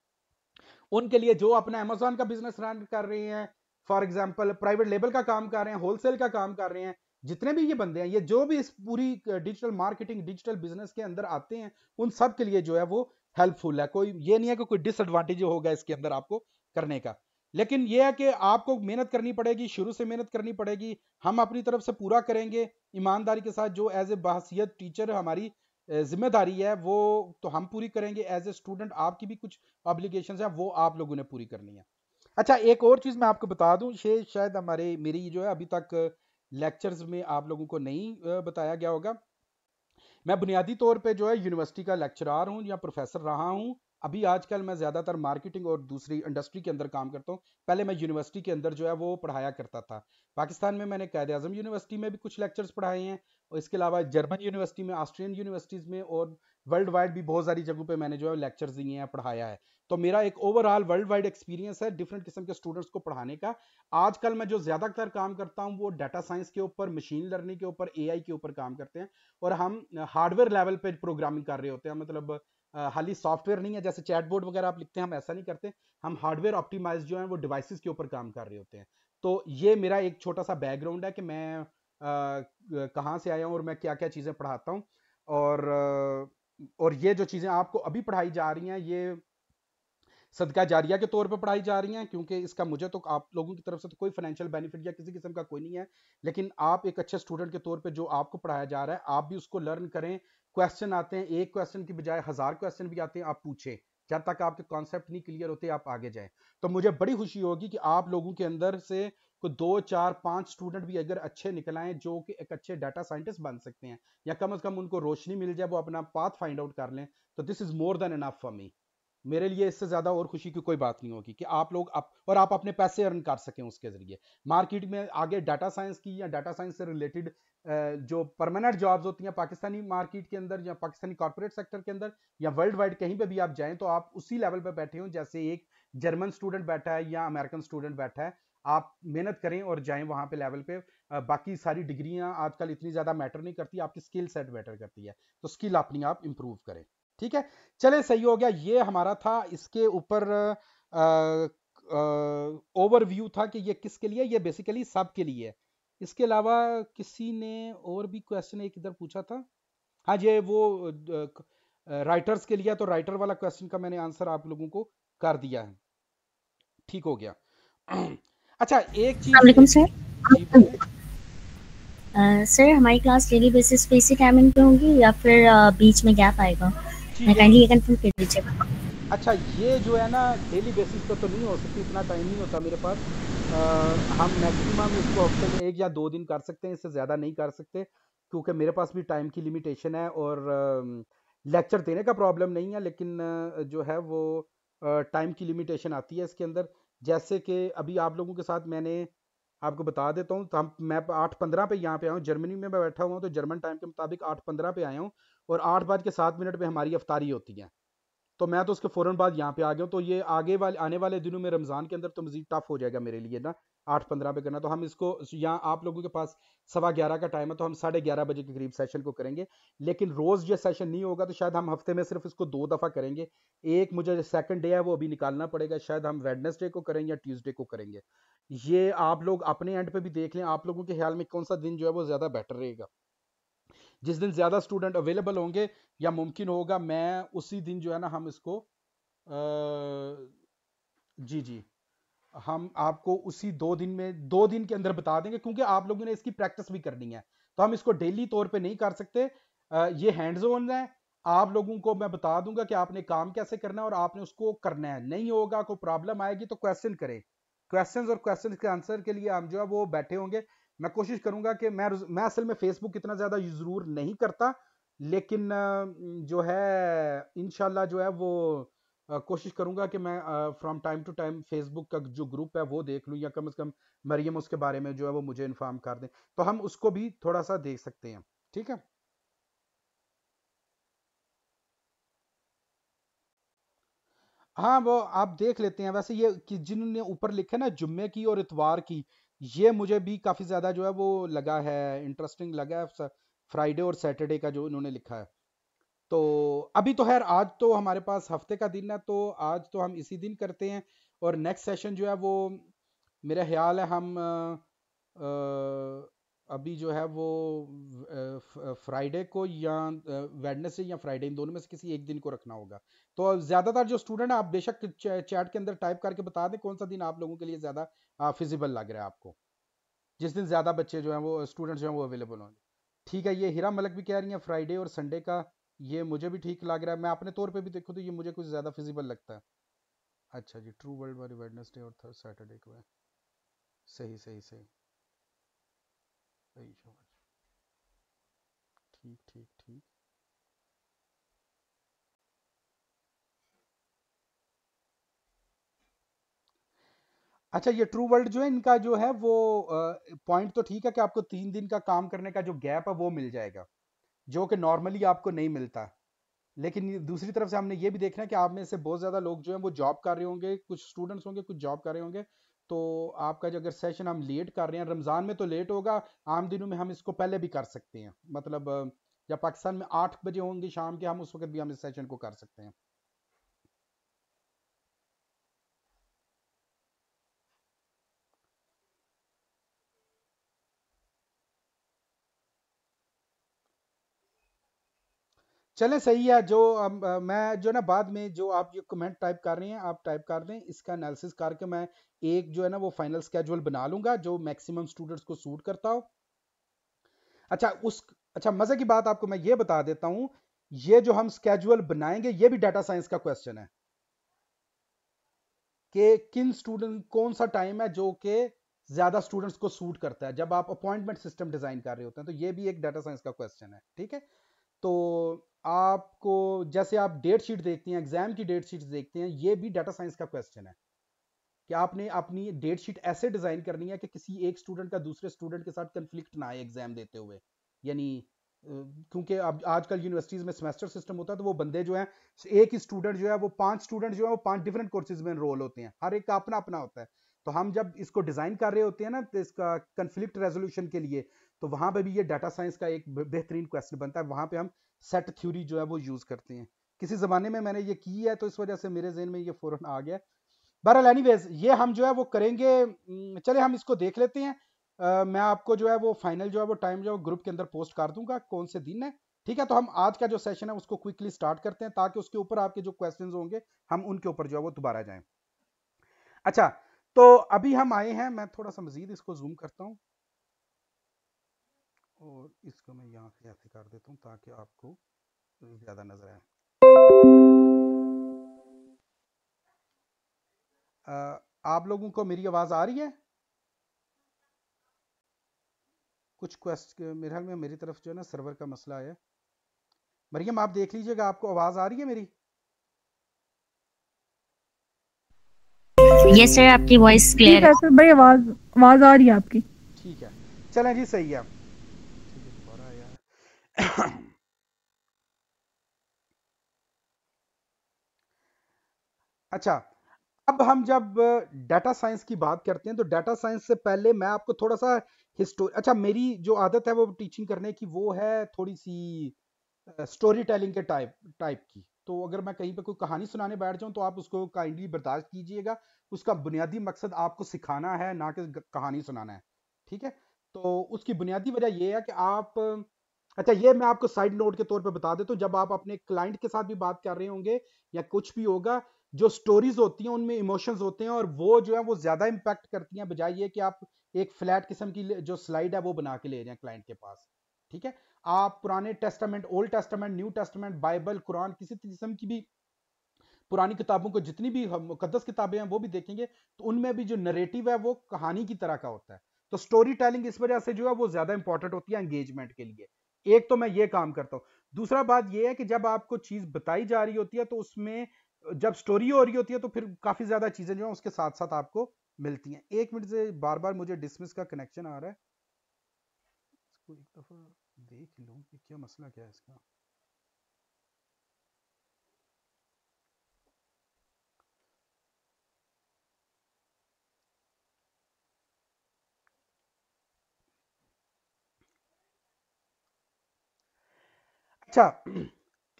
उनके लिए जो अपना अमेजोन का बिजनेस रन कर रहे हैं फॉर एग्जाम्पल प्राइवेट लेबल का काम कर रहे हैं होलसेल का काम कर रहे हैं जितने भी ये बंदे हैं ये जो भी इस पूरी डिजिटल मार्केटिंग डिजिटल बिजनेस के अंदर आते हैं उन सब के लिए जो है वो हेल्पफुल है कोई ये नहीं है कि कोई डिसएडवांटेज होगा इसके अंदर आपको करने का लेकिन ये है कि आपको मेहनत करनी पड़ेगी शुरू से मेहनत करनी पड़ेगी हम अपनी तरफ से पूरा करेंगे ईमानदारी के साथ जो एज ए बासीत टीचर हमारी जिम्मेदारी है वो तो हम पूरी करेंगे एज ए स्टूडेंट आपकी भी कुछ ऑब्लिगेशन है वो आप लोगों ने पूरी करनी है अच्छा एक और चीज़ मैं आपको बता दूं ये शायद हमारे मेरी जो है अभी तक लेक्चर्स में आप लोगों को नहीं बताया गया होगा मैं बुनियादी तौर पे जो है यूनिवर्सिटी का लेक्चरार हूँ या प्रोफेसर रहा हूँ अभी आजकल मैं ज़्यादातर मार्केटिंग और दूसरी इंडस्ट्री के अंदर काम करता हूँ पहले मैं यूनिवर्सिटी के अंदर जो है वो पढ़ाया करता था पाकिस्तान में मैंने कैद अजम यूनिवर्सिटी में भी कुछ लेक्चर्स पढ़ाए हैं और इसके अलावा जर्मन यूनिवर्सिटी में ऑस्ट्रियन यूनिवर्सिटीज़ में और वर्ल्ड वाइड भी बहुत सारी जगहों पे मैंने जो है लेक्चर्स दिए हैं पढ़ाया है तो मेरा एक ओवरऑल वर्ल्ड वाइड एक्सपीरियंस है डिफरेंट किस्म के स्टूडेंट्स को पढ़ाने का आजकल मैं जो ज़्यादातर काम करता हूँ वो डाटा साइंस के ऊपर मशीन लर्निंग के ऊपर ए के ऊपर काम करते हैं और हम हार्डवेयर लेवल पर प्रोग्रामिंग कर रहे होते हैं मतलब हाली सॉफ्टवेयर नहीं है जैसे चैटबोर्ड वगैरह आप लिखते हैं हम ऐसा नहीं करते हम हार्डवेयर ऑप्टिमाइज जो है वो डिवाइसेस के ऊपर काम कर रहे होते हैं तो ये मेरा एक छोटा सा बैकग्राउंड है कि मैं कहाँ से आया हूँ और मैं क्या क्या चीज़ें पढ़ाता हूँ और और ये जो चीज़ें आपको अभी पढ़ाई जा रही हैं ये सदका जारिया के तौर पर पढ़ाई जा रही हैं क्योंकि इसका मुझे तो आप लोगों की तरफ से तो कोई फाइनेंशियल बेनिफिट या किसी किस्म का कोई नहीं है लेकिन आप एक अच्छे स्टूडेंट के तौर पर जो आपको पढ़ाया जा रहा है आप भी उसको लर्न करें क्वेश्चन आते हैं एक क्वेश्चन की बजाय हजार क्वेश्चन भी आते हैं आप पूछें जब तक आपके कॉन्सेप्ट नहीं क्लियर होते आप आगे जाएं तो मुझे बड़ी खुशी होगी कि आप लोगों के अंदर से कोई दो चार पांच स्टूडेंट भी अगर अच्छे निकलाएं जो कि एक अच्छे डाटा साइंटिस्ट बन सकते हैं या कम अज कम उनको रोशनी मिल जाए वो अपना पाथ फाइंड आउट कर लें तो this is more than enough for me मेरे लिए इससे ज़्यादा और खुशी की कोई बात नहीं होगी कि आप लोग आप और आप अपने पैसे अर्न कर सकें उसके ज़रिए मार्केट में आगे डाटा साइंस की या डाटा साइंस से रिलेटेड जो परमानेंट जॉब्स होती हैं पाकिस्तानी मार्केट के अंदर या पाकिस्तानी कॉरपोरेट सेक्टर के अंदर या वर्ल्ड वाइड कहीं पर भी आप जाए तो आप उसी लेवल पर बैठे हों जैसे एक जर्मन स्टूडेंट बैठा है या अमेरिकन स्टूडेंट बैठा है आप मेहनत करें और जाएं वहां पे लेवल पे बाकी सारी डिग्रियां आजकल इतनी ज़्यादा मैटर नहीं करती आपकी स्किल सेट मैटर करती है तो स्किल अपनी आप इंप्रूव करें ठीक है चले सही हो गया ये हमारा था इसके ऊपर ओवरव्यू था कि ये किसके लिए ये बेसिकली सब के लिए इसके अलावा किसी ने और भी क्वेश्चन एक इधर पूछा था हाँ ये वो राइटर्स के लिए तो राइटर वाला क्वेश्चन का मैंने आंसर आप लोगों को कर दिया है ठीक हो गया अच्छा एक चीज सर हमारी क्लास डेली बेसिस पे इसी टाइमिंग पे होगी या फिर बीच में गैप आएगा मैं ये कंफर्म कर दीजिएगा अच्छा ये जो है ना डेली बेसिस पर तो नहीं हो सकती इतना टाइम नहीं होता मेरे पास आ, हम मैक्सिमम इसको हफ्ते में एक या दो दिन कर सकते हैं इससे ज़्यादा नहीं कर सकते क्योंकि मेरे पास भी टाइम की लिमिटेशन है और लेक्चर देने का प्रॉब्लम नहीं है लेकिन जो है वो टाइम की लिमिटेशन आती है इसके अंदर जैसे कि अभी आप लोगों के साथ मैंने आपको बता देता हूँ तो हम मैं आठ पंद्रह पे यहाँ पे आया हूँ जर्मनी में मैं बैठा हुआ हूँ तो जर्मन टाइम के मुताबिक आठ पंद्रह पे आया हूँ और आठ बज के सात मिनट पर हमारी अफ्तारी होती है तो मैं तो उसके फ़ौरन बाद यहाँ पे आ गया हूँ तो ये आगे वाले आने वाले दिनों में रमज़ान के अंदर तो मज़ीद टफ हो जाएगा मेरे लिए ना आठ पंद्रह पे करना तो हम इसको यहाँ आप लोगों के पास सवा ग्यारह का टाइम है तो हम साढ़े ग्यारह बजे के करीब सेशन को करेंगे लेकिन रोज़ ये सेशन नहीं होगा तो शायद हम हफ्ते में सिर्फ इसको दो दफ़ा करेंगे एक मुझे सेकंड डे है वो अभी निकालना पड़ेगा शायद हम वेडनेसडे को करेंगे या ट्यूज़डे को करेंगे ये आप लोग अपने एंड पे भी देख लें आप लोगों के ख्याल में कौन सा दिन जो है वो ज़्यादा बेटर रहेगा जिस दिन ज़्यादा स्टूडेंट अवेलेबल होंगे या मुमकिन होगा मैं उसी दिन जो है ना हम इसको आ, जी जी हम आपको उसी दो दिन में दो दिन के अंदर बता देंगे क्योंकि आप लोगों ने इसकी प्रैक्टिस भी करनी है तो हम इसको डेली तौर पे नहीं कर सकते आ, ये हैंड्स ऑन है आप लोगों को मैं बता दूंगा कि आपने काम कैसे करना है और आपने उसको करना है नहीं होगा कोई प्रॉब्लम आएगी तो क्वेश्चन करें क्वेश्चंस और क्वेश्चंस के आंसर के लिए हम जो है वो बैठे होंगे मैं कोशिश करूंगा कि मैं मैं असल में फेसबुक इतना ज़्यादा ज़रूर नहीं करता लेकिन जो है इनशाला जो है वो कोशिश करूंगा कि मैं from time to time Facebook का जो ग्रुप है वो देख लूँ या कम अज कम मरियम उसके बारे में जो है वो मुझे इन्फॉर्म कर दें तो हम उसको भी थोड़ा सा देख सकते हैं ठीक है हाँ वो आप देख लेते हैं वैसे ये कि जिन्होंने ऊपर लिखे ना जुम्मे की और इतवार की ये मुझे भी काफ़ी ज़्यादा जो है वो लगा है इंटरेस्टिंग लगा है फ्राइडे और सैटरडे का जो इन्होंने लिखा है तो अभी तो खैर आज तो हमारे पास हफ्ते का दिन है तो आज तो हम इसी दिन करते हैं और नेक्स्ट सेशन जो है वो मेरा ख्याल है हम अभी जो है वो फ्राइडे को या वेडनेसडे या फ्राइडे इन दोनों में से किसी एक दिन को रखना होगा तो ज़्यादातर जो स्टूडेंट आप बेशक चैट के अंदर टाइप करके बता दें कौन सा दिन आप लोगों के लिए ज़्यादा फिजिबल लग रहा है आपको जिस दिन ज़्यादा बच्चे जो हैं वो स्टूडेंट्स जो हैं वो अवेलेबल होंगे ठीक है ये हीरा मलक भी कह रही हैं फ्राइडे और संडे का ये मुझे भी ठीक लग रहा है मैं अपने तौर पर भी देखूँ तो ये मुझे कुछ ज़्यादा फिजिबल लगता है अच्छा जी ट्रू वर्ल्ड वाली वेडनेसडे और सैटरडे को है सही सही सही यही समझ ठीक ठीक ठीक अच्छा ये ट्रू वर्ल्ड जो है इनका जो है वो पॉइंट तो ठीक है कि आपको तीन दिन का काम करने का जो गैप है वो मिल जाएगा जो कि नॉर्मली आपको नहीं मिलता लेकिन दूसरी तरफ से हमने ये भी देखना है कि आप में से बहुत ज़्यादा लोग जो है वो जॉब कर रहे होंगे कुछ स्टूडेंट्स होंगे कुछ जॉब कर रहे होंगे तो आपका जो अगर सेशन हम लेट कर रहे हैं रमज़ान में तो लेट होगा आम दिनों में हम इसको पहले भी कर सकते हैं मतलब जब पाकिस्तान में आठ बजे होंगे शाम के हम उस वक्त भी हम इस सेशन को कर सकते हैं चले सही है जो आ, मैं जो ना बाद में जो आप ये कमेंट टाइप कर रहे हैं आप टाइप कर दें इसका एनालिसिस करके मैं एक जो है ना वो फाइनल स्केजुअल बना लूंगा जो मैक्सिमम स्टूडेंट्स को सूट करता हो अच्छा उस अच्छा मजे की बात आपको मैं ये बता देता हूं ये जो हम स्केजुअल बनाएंगे ये भी डाटा साइंस का क्वेश्चन है कि किन स्टूडेंट कौन सा टाइम है जो कि ज्यादा स्टूडेंट्स को सूट करता है जब आप अपॉइंटमेंट सिस्टम डिजाइन कर रहे होते हैं तो ये भी एक डाटा साइंस का क्वेश्चन है ठीक है तो आपको जैसे आप डेट शीट देखते हैं एग्जाम की डेट शीट देखते हैं ये भी डाटा साइंस का क्वेश्चन है कि आपने अपनी डेट शीट ऐसे डिज़ाइन करनी है कि किसी एक स्टूडेंट का दूसरे स्टूडेंट के साथ कंफ्लिक्ट ना आए एग्जाम देते हुए यानी क्योंकि अब आजकल यूनिवर्सिटीज़ में सेमेस्टर सिस्टम होता है तो वो बंदे जो हैं एक ही स्टूडेंट जो है वो पांच स्टूडेंट जो है वो पांच डिफरेंट कोर्सेज में इनरोल होते हैं हर एक का अपना अपना होता है तो हम जब इसको डिज़ाइन कर रहे होते हैं ना तो इसका कंफ्लिक्ट रेजोल्यूशन के लिए तो वहां पर भी ये डाटा साइंस का एक बेहतरीन क्वेश्चन बनता है वहां पर हम सेट थ्योरी जो है वो यूज़ करते हैं किसी ज़माने में मैंने ये की है तो इस वजह से मेरे जहन में ये फ़ौरन आ गया बहरहाल एनीवेज ये हम जो है वो करेंगे चले हम इसको देख लेते हैं आ, मैं आपको जो है वो फाइनल जो है वो टाइम जो है ग्रुप के अंदर पोस्ट कर दूंगा कौन से दिन है ठीक है तो हम आज का जो सेशन है उसको क्विकली स्टार्ट करते हैं ताकि उसके ऊपर आपके जो क्वेश्चन होंगे हम उनके ऊपर जो है वो दोबारा जाए अच्छा तो अभी हम आए हैं मैं थोड़ा सा मजीद इसको जूम करता हूँ और इसको मैं यहाँ से ऐसे कर देता हूँ ताकि आपको ज़्यादा नज़र आए आप लोगों को मेरी आवाज़ आ रही है कुछ क्वेस्ट मेरे हाल में मेरी तरफ जो है ना सर्वर का मसला है मरियम आप देख लीजिएगा आपको आवाज़ आ रही है मेरी यस सर आपकी वॉइस क्लियर है सर भाई आवाज़ आवाज़ आ रही है आपकी ठीक है चलें जी सही है अच्छा अब हम जब डाटा साइंस की बात करते हैं तो डाटा साइंस से पहले मैं आपको थोड़ा सा हिस्टोरी अच्छा मेरी जो आदत है वो टीचिंग करने की वो है थोड़ी सी स्टोरी टेलिंग के टाइप टाइप की तो अगर मैं कहीं पे कोई कहानी सुनाने बैठ जाऊं तो आप उसको काइंडली बर्दाश्त कीजिएगा उसका बुनियादी मकसद आपको सिखाना है ना कि कहानी सुनाना है ठीक है तो उसकी बुनियादी वजह यह है कि आप अच्छा ये मैं आपको साइड नोट के तौर पे बता देता हूँ जब आप अपने क्लाइंट के साथ भी बात कर रहे होंगे या कुछ भी होगा जो स्टोरीज होती हैं उनमें इमोशंस होते हैं और वो जो है वो ज़्यादा इम्पैक्ट करती हैं बजाय ये कि आप एक फ्लैट किस्म की जो स्लाइड है वो बना के ले जाएं क्लाइंट के पास ठीक है आप पुराने Testament Old Testament New Testament Bible Quran किसी किस्म की भी पुरानी किताबों को जितनी भी मुकदस किताबें हैं वो भी देखेंगे तो उनमें भी जो नरेटिव है वो कहानी की तरह का होता है तो स्टोरी टेलिंग इस वजह से जो है वो ज़्यादा इंपॉर्टेंट होती है एंगेजमेंट के लिए एक तो मैं ये काम करता हूँ दूसरा बात यह है कि जब आपको चीज़ बताई जा रही होती है तो उसमें जब स्टोरी हो रही होती है तो फिर काफ़ी ज़्यादा चीज़ें जो है उसके साथ साथ आपको मिलती हैं एक मिनट से बार बार मुझे डिसमिस का कनेक्शन आ रहा है इसको एक दफ़ा देख लूँ कि क्या मसला क्या है इसका अच्छा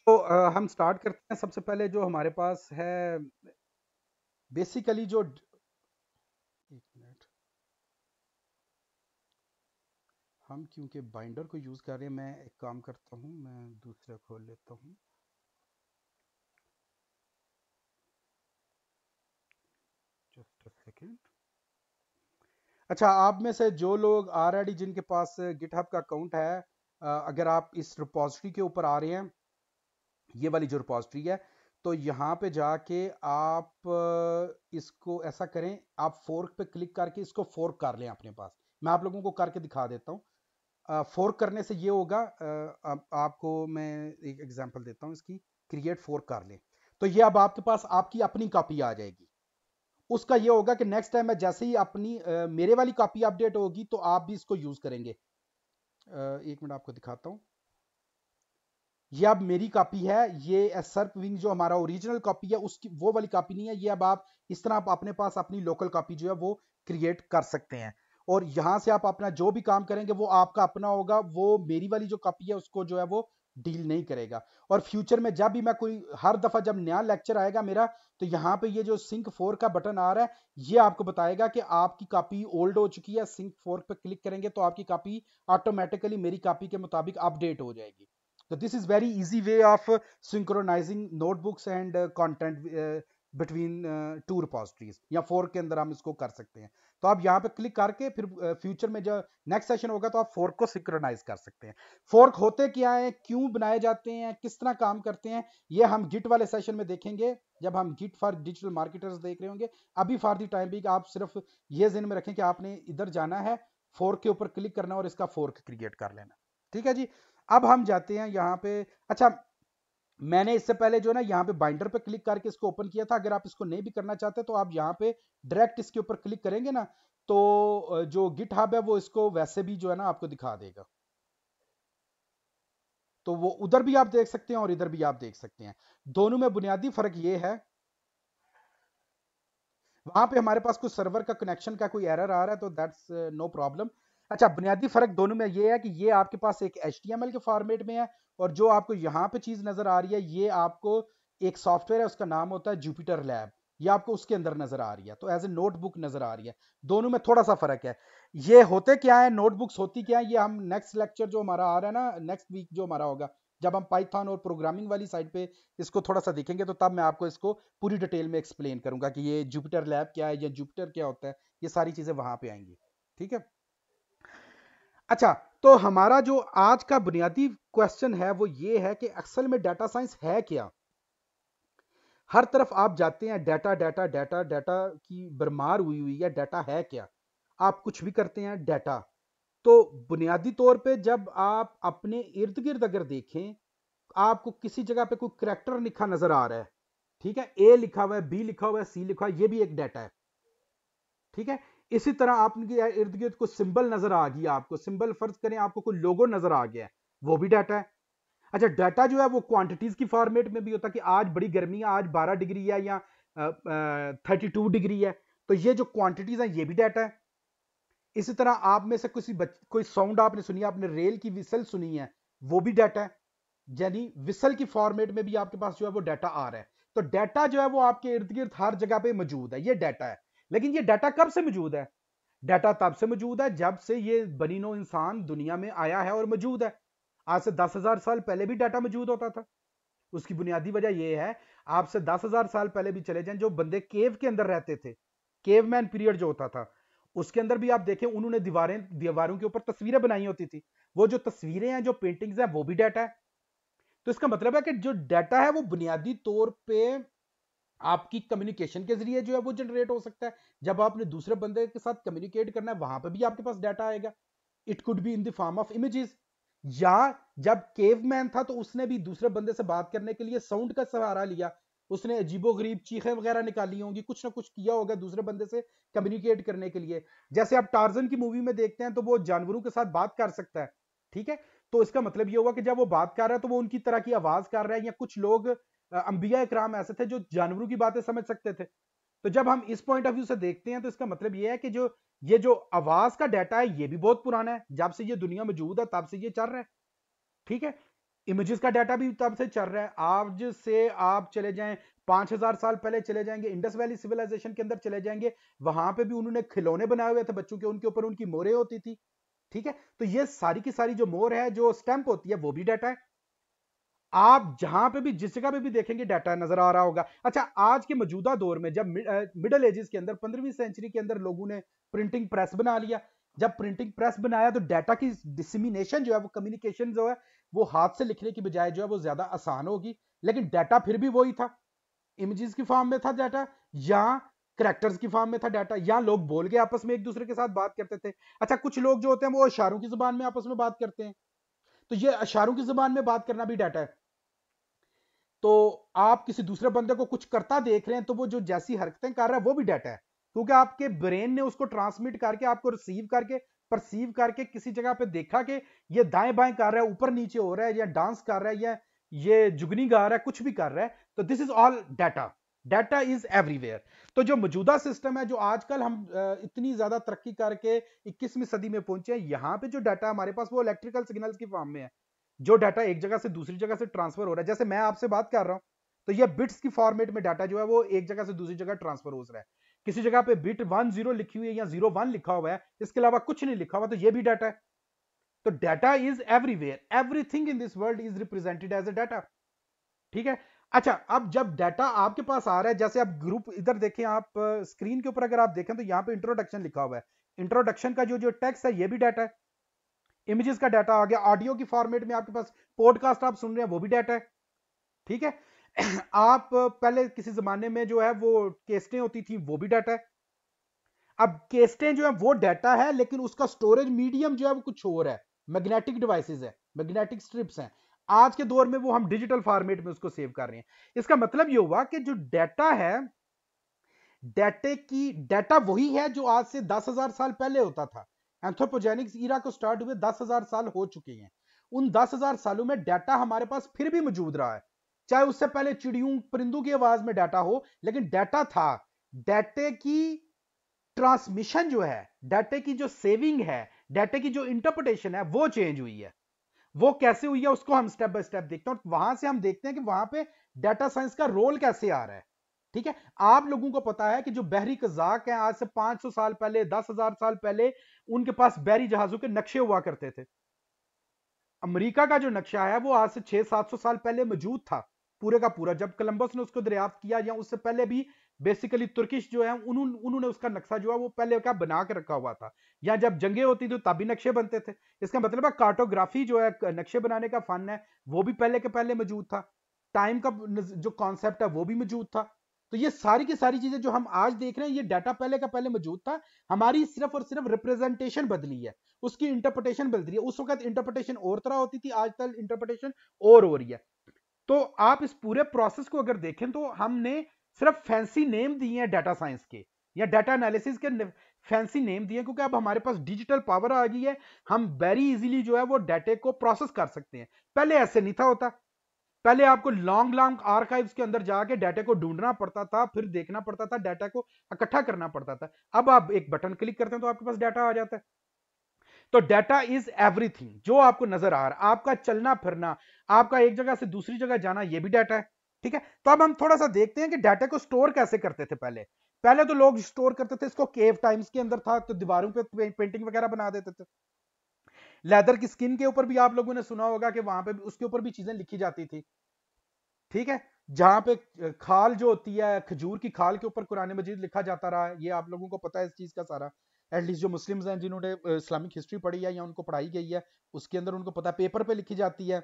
तो आ, हम स्टार्ट करते हैं सबसे पहले जो हमारे पास है बेसिकली जो एक मिनट हम क्योंकि बाइंडर को यूज़ कर रहे हैं मैं एक काम करता हूं मैं दूसरा खोल लेता हूँ जस्ट अ सेकेंड अच्छा आप में से जो लोग आर जिनके पास गिटहब का अकाउंट है अगर आप इस रिपोजिटरी के ऊपर आ रहे हैं ये वाली जो रिपोजिटरी है तो यहाँ पे जाके आप इसको ऐसा करें आप फोर्क पे क्लिक करके इसको फोर्क कर लें अपने पास मैं आप लोगों को करके दिखा देता हूँ फोर्क करने से ये होगा आपको मैं एक एग्जांपल देता हूँ इसकी क्रिएट फोर्क कर लें तो ये अब आपके पास आपकी अपनी कॉपी आ जाएगी उसका ये होगा कि नेक्स्ट टाइम मैं जैसे ही अपनी मेरे वाली कॉपी अपडेट होगी तो आप भी इसको यूज़ करेंगे एक मिनट आपको दिखाता हूं ये अब मेरी कॉपी है ये सर्प विंग जो हमारा ओरिजिनल कॉपी है उसकी वो वाली कॉपी नहीं है ये अब आप इस तरह आप अपने पास अपनी लोकल कॉपी जो है वो क्रिएट कर सकते हैं और यहां से आप अपना जो भी काम करेंगे वो आपका अपना होगा वो मेरी वाली जो कॉपी है उसको जो है वो डील नहीं करेगा और फ्यूचर में जब भी मैं कोई हर दफा जब नया लेक्चर आएगा मेरा तो यहाँ पे ये जो सिंक फोर का बटन आ रहा है ये आपको बताएगा कि आपकी कॉपी ओल्ड हो चुकी है सिंक फोर पे क्लिक करेंगे तो आपकी कॉपी ऑटोमेटिकली मेरी कॉपी के मुताबिक अपडेट हो जाएगी तो this is very easy way of synchronising notebooks and content between two repositories या फोर के अंदर हम इसको कर सकते हैं तो आप यहाँ पे क्लिक करके फिर फ्यूचर uh, में जो नेक्स्ट सेशन होगा तो आप फोर्क को सिक्रोनाइज कर सकते हैं फोर्क होते क्या है क्यों बनाए जाते हैं किस तरह काम करते हैं ये हम गिट वाले सेशन में देखेंगे जब हम गिट फॉर डिजिटल मार्केटर्स देख रहे होंगे अभी फॉर दी टाइम भी आप सिर्फ ये जिन में रखें कि आपने इधर जाना है फोर्क के ऊपर क्लिक करना और इसका फोर्क क्रिएट कर लेना ठीक है जी अब हम जाते हैं यहाँ पे अच्छा मैंने इससे पहले जो है ना यहाँ पे बाइंडर पे क्लिक करके इसको ओपन किया था अगर आप इसको नहीं भी करना चाहते तो आप यहाँ पे डायरेक्ट इसके ऊपर क्लिक करेंगे ना तो जो गिट हब है वो इसको वैसे भी जो है ना आपको दिखा देगा तो वो उधर भी आप देख सकते हैं और इधर भी आप देख सकते हैं दोनों में बुनियादी फर्क ये है वहां पे हमारे पास कुछ सर्वर का कनेक्शन का कोई एरर आ रहा है तो दैट्स नो प्रॉब्लम अच्छा बुनियादी फ़र्क दोनों में ये है कि ये आपके पास एक एच के फॉर्मेट में है और जो आपको यहाँ पे चीज़ नज़र आ रही है ये आपको एक सॉफ्टवेयर है उसका नाम होता है जुपिटर लैब ये आपको उसके अंदर नज़र आ रही है तो एज ए नोटबुक नज़र आ रही है दोनों में थोड़ा सा फ़र्क है ये होते क्या है नोटबुक्स होती क्या है ये हम नेक्स्ट लेक्चर जो हमारा आ रहा है ना नेक्स्ट वीक जो हमारा होगा जब हम पाइथन और प्रोग्रामिंग वाली साइड पे इसको थोड़ा सा देखेंगे तो तब मैं आपको इसको पूरी डिटेल में एक्सप्लेन करूंगा कि ये जुपिटर लैब क्या है या जुपिटर क्या होता है ये सारी चीज़ें वहाँ पे आएंगी ठीक है अच्छा तो हमारा जो आज का बुनियादी क्वेश्चन है वो ये है कि अक्सर में डाटा साइंस है क्या हर तरफ आप जाते हैं डाटा डाटा डाटा डाटा की बरमार हुई हुई है डाटा है क्या आप कुछ भी करते हैं डाटा तो बुनियादी तौर पे जब आप अपने इर्द गिर्द अगर देखें आपको किसी जगह पे कोई करेक्टर लिखा नजर आ रहा है ठीक है ए लिखा हुआ है बी लिखा हुआ है सी लिखा हुआ है ये भी एक डाटा है ठीक है इसी तरह आपके इर्द गिर्द कुछ सिंबल नजर आ गया आपको सिंबल फर्ज करें आपको कोई लोगो नजर आ गया है वो भी डाटा है अच्छा डाटा जो है वो क्वांटिटीज की फॉर्मेट में भी होता है कि आज बड़ी गर्मी है आज 12 डिग्री है या थर्टी टू डिग्री है तो ये जो क्वांटिटीज हैं ये भी डाटा है इसी तरह आप में से किसी कोई साउंड आपने सुनी आपने रेल की विसल सुनी है वो भी डाटा है यानी विसल की फॉर्मेट में भी आपके पास जो है वो डाटा आ रहा है तो डाटा जो है वो आपके इर्द गिर्द हर जगह पे मौजूद है ये डाटा है लेकिन ये डाटा कब से मौजूद है डाटा तब से मौजूद है जब से ये बनीनो इंसान दुनिया में आया है और मौजूद है आज से दस हजार साल पहले भी डाटा मौजूद होता था उसकी बुनियादी वजह यह है आपसे दस हजार साल पहले भी चले जाएं जो बंदे केव के अंदर रहते थे केव मैन पीरियड जो होता था उसके अंदर भी आप देखें उन्होंने दीवारें दीवारों के ऊपर तस्वीरें बनाई होती थी वो जो तस्वीरें हैं जो पेंटिंग्स हैं वो भी डाटा है तो इसका मतलब है कि जो डाटा है वो बुनियादी तौर पर आपकी कम्युनिकेशन के जरिए जो है वो जनरेट हो सकता है जब आपने दूसरे बंदे के साथ कम्युनिकेट करना है वहां पर भी आपके पास डाटा आएगा it could be in the form of images या जब केव मैन था तो उसने भी दूसरे बंदे से बात करने के लिए साउंड का सहारा लिया उसने अजीबो गरीब चीखें वगैरह निकाली होंगी कुछ ना कुछ किया होगा दूसरे बंदे से कम्युनिकेट करने के लिए जैसे आप टार्जन की मूवी में देखते हैं तो वो जानवरों के साथ बात कर सकता है ठीक है तो इसका मतलब ये होगा कि जब वो बात कर रहा है तो वो उनकी तरह की आवाज कर रहा है या कुछ लोग अंबिया इक्राम ऐसे थे जो जानवरों की बातें समझ सकते थे तो जब हम इस पॉइंट ऑफ व्यू से देखते हैं तो इसका मतलब यह है कि जो ये जो आवाज का डाटा है ये भी बहुत पुराना है जब से ये दुनिया मौजूद है तब से ये चल रहा है ठीक है इमेजेस का डाटा भी तब से चल रहा है आज से आप चले जाएं पांच हजार साल पहले चले जाएंगे इंडस वैली सिविलाइजेशन के अंदर चले जाएंगे वहां पे भी उन्होंने खिलौने बनाए हुए थे बच्चों के उनके ऊपर उनकी मोरे होती थी ठीक है तो ये सारी की सारी जो मोर है जो स्टैंप होती है वो भी डाटा है आप जहां पे भी जिस जगह पे भी देखेंगे डाटा नजर आ रहा होगा अच्छा आज के मौजूदा दौर में जब मिडल एजेस के अंदर पंद्रहवीं सेंचुरी के अंदर लोगों ने प्रिंटिंग प्रेस बना लिया जब प्रिंटिंग प्रेस बनाया तो डाटा की डिसमिनेशन जो है वो कम्युनिकेशन जो है वो हाथ से लिखने की बजाय जो है वो ज्यादा आसान होगी लेकिन डाटा फिर भी वही था इमेजेस की फॉर्म में था डाटा या करेक्टर्स की फॉर्म में था डाटा या लोग बोल के आपस में एक दूसरे के साथ बात करते थे अच्छा कुछ लोग जो होते हैं वो इशारों की जुबान में आपस में बात करते हैं तो ये इशारों की जुबान में बात करना भी डाटा है तो आप किसी दूसरे बंदे को कुछ करता देख रहे हैं तो वो जो जैसी हरकतें कर रहा है वो भी डेटा है क्योंकि आपके ब्रेन ने उसको ट्रांसमिट करके आपको रिसीव करके परसीव करके किसी जगह पे देखा कि ये दाएं बाएं कर रहा है ऊपर नीचे हो रहा है या डांस कर रहा है या ये जुगनी गा रहा है कुछ भी कर रहा है तो this is all data data is everywhere तो जो मौजूदा सिस्टम है जो आजकल हम इतनी ज्यादा तरक्की करके इक्कीसवीं सदी में पहुंचे हैं यहाँ पे जो डाटा हमारे पास वो इलेक्ट्रिकल सिग्नल्स की फॉर्म में है जो डाटा एक जगह से दूसरी जगह से ट्रांसफर हो रहा है जैसे मैं आपसे बात कर रहा हूं तो यह बिट्स की फॉर्मेट में डाटा जो है वो एक जगह से दूसरी जगह ट्रांसफर हो रहा है किसी जगह पे बिट वन जीरो लिखी हुई है या जीरो वन लिखा हुआ है इसके अलावा कुछ नहीं लिखा हुआ तो ये भी डाटा है तो data is everywhere everything in this world is represented as a data ठीक है अच्छा अब जब डाटा आपके पास आ रहा है जैसे आप ग्रुप इधर देखें आप स्क्रीन के ऊपर अगर आप देखें तो यहाँ पे इंट्रोडक्शन लिखा हुआ है इंट्रोडक्शन का जो जो टेक्स्ट है ये भी डाटा है इमेजेस का डाटा आ गया ऑडियो की फॉर्मेट में आपके पास पॉडकास्ट आप सुन रहे हैं वो भी डाटा है ठीक है आप पहले किसी जमाने में जो है वो केस्टें होती थी वो भी डाटा है अब केस्टें जो है वो डाटा है लेकिन उसका स्टोरेज मीडियम जो है वो कुछ और है मैग्नेटिक डिवाइसेस है मैग्नेटिक स्ट्रिप्स हैं आज के दौर में वो हम डिजिटल फॉर्मेट में उसको सेव कर रहे हैं इसका मतलब ये हुआ कि जो डाटा है डाटे की डाटा वही है जो आज से दस हजार साल पहले होता था एंथ्रोपोजेनिक्स ईरा को स्टार्ट हुए दस हजार साल हो चुके हैं उन दस हजार सालों में डाटा हमारे पास फिर भी मौजूद रहा है चाहे उससे पहले चिड़ियों परिंदों की आवाज में डाटा हो लेकिन डाटा था डाटे की ट्रांसमिशन जो है डाटे की जो सेविंग है डाटे की जो इंटरप्रिटेशन है वो चेंज हुई है वो कैसे हुई है उसको हम स्टेप बाय स्टेप देखते हैं और वहां से हम देखते हैं कि वहां पे डाटा साइंस का रोल कैसे आ रहा है ठीक है आप लोगों को पता है कि जो बहरी कजाक है आज से 500 साल पहले 10,000 साल पहले उनके पास बहरी जहाजों के नक्शे हुआ करते थे अमेरिका का जो नक्शा है वो आज से सात 700 साल पहले मौजूद था पूरे का पूरा जब कोलंबस ने उसको दरियाफ्त किया या उससे पहले भी बेसिकली तुर्किश जो है उन्होंने उसका नक्शा जो है वो पहले क्या बना के रखा हुआ था या जब जंगे होती थी तब भी नक्शे बनते थे इसका मतलब है कार्टोग्राफी जो है नक्शे बनाने का फन है वो भी पहले के पहले मौजूद था टाइम का जो कॉन्सेप्ट है वो भी मौजूद था तो ये सारी की सारी चीजें जो हम आज देख रहे हैं ये डाटा पहले का पहले मौजूद था हमारी सिर्फ और सिर्फ रिप्रेजेंटेशन बदली है उसकी इंटरप्रिटेशन बदली है उस वक्त इंटरप्रिटेशन और तरह होती थी आज तक इंटरप्रिटेशन और हो रही है तो आप इस पूरे प्रोसेस को अगर देखें तो हमने सिर्फ फैंसी नेम दिए हैं डाटा साइंस के या डाटा एनालिसिस के फैंसी नेम दिए क्योंकि अब हमारे पास डिजिटल पावर आ गई है हम वेरी इजीली जो है वो डाटे को प्रोसेस कर सकते हैं पहले ऐसे नहीं था होता पहले आपको लॉन्ग लॉन्ग आर्काइव्स के अंदर जाके डाटा को ढूंढना पड़ता था फिर देखना पड़ता था डाटा को इकट्ठा करना पड़ता था अब आप एक बटन क्लिक करते हैं तो आपके पास डाटा आ जाता है तो डाटा इज एवरीथिंग जो आपको नजर आ रहा है आपका चलना फिरना आपका एक जगह से दूसरी जगह जाना यह भी डाटा है ठीक है तो अब हम थोड़ा सा देखते हैं कि डाटा को स्टोर कैसे करते थे पहले पहले तो लोग स्टोर करते थे इसको केव टाइम्स के अंदर था तो दीवारों पे पेंटिंग वगैरह बना देते थे लेदर की स्किन के ऊपर भी आप लोगों ने सुना होगा कि वहां पे उसके ऊपर भी चीजें लिखी जाती थी ठीक है जहां पे खाल जो होती है खजूर की खाल के ऊपर कुरान मजीद लिखा जाता रहा है ये आप लोगों को पता है इस चीज का सारा एटलीस्ट जो मुस्लिम्स हैं जिन्होंने इस्लामिक हिस्ट्री पढ़ी है या उनको पढ़ाई गई है उसके अंदर उनको पता है पेपर पे लिखी जाती है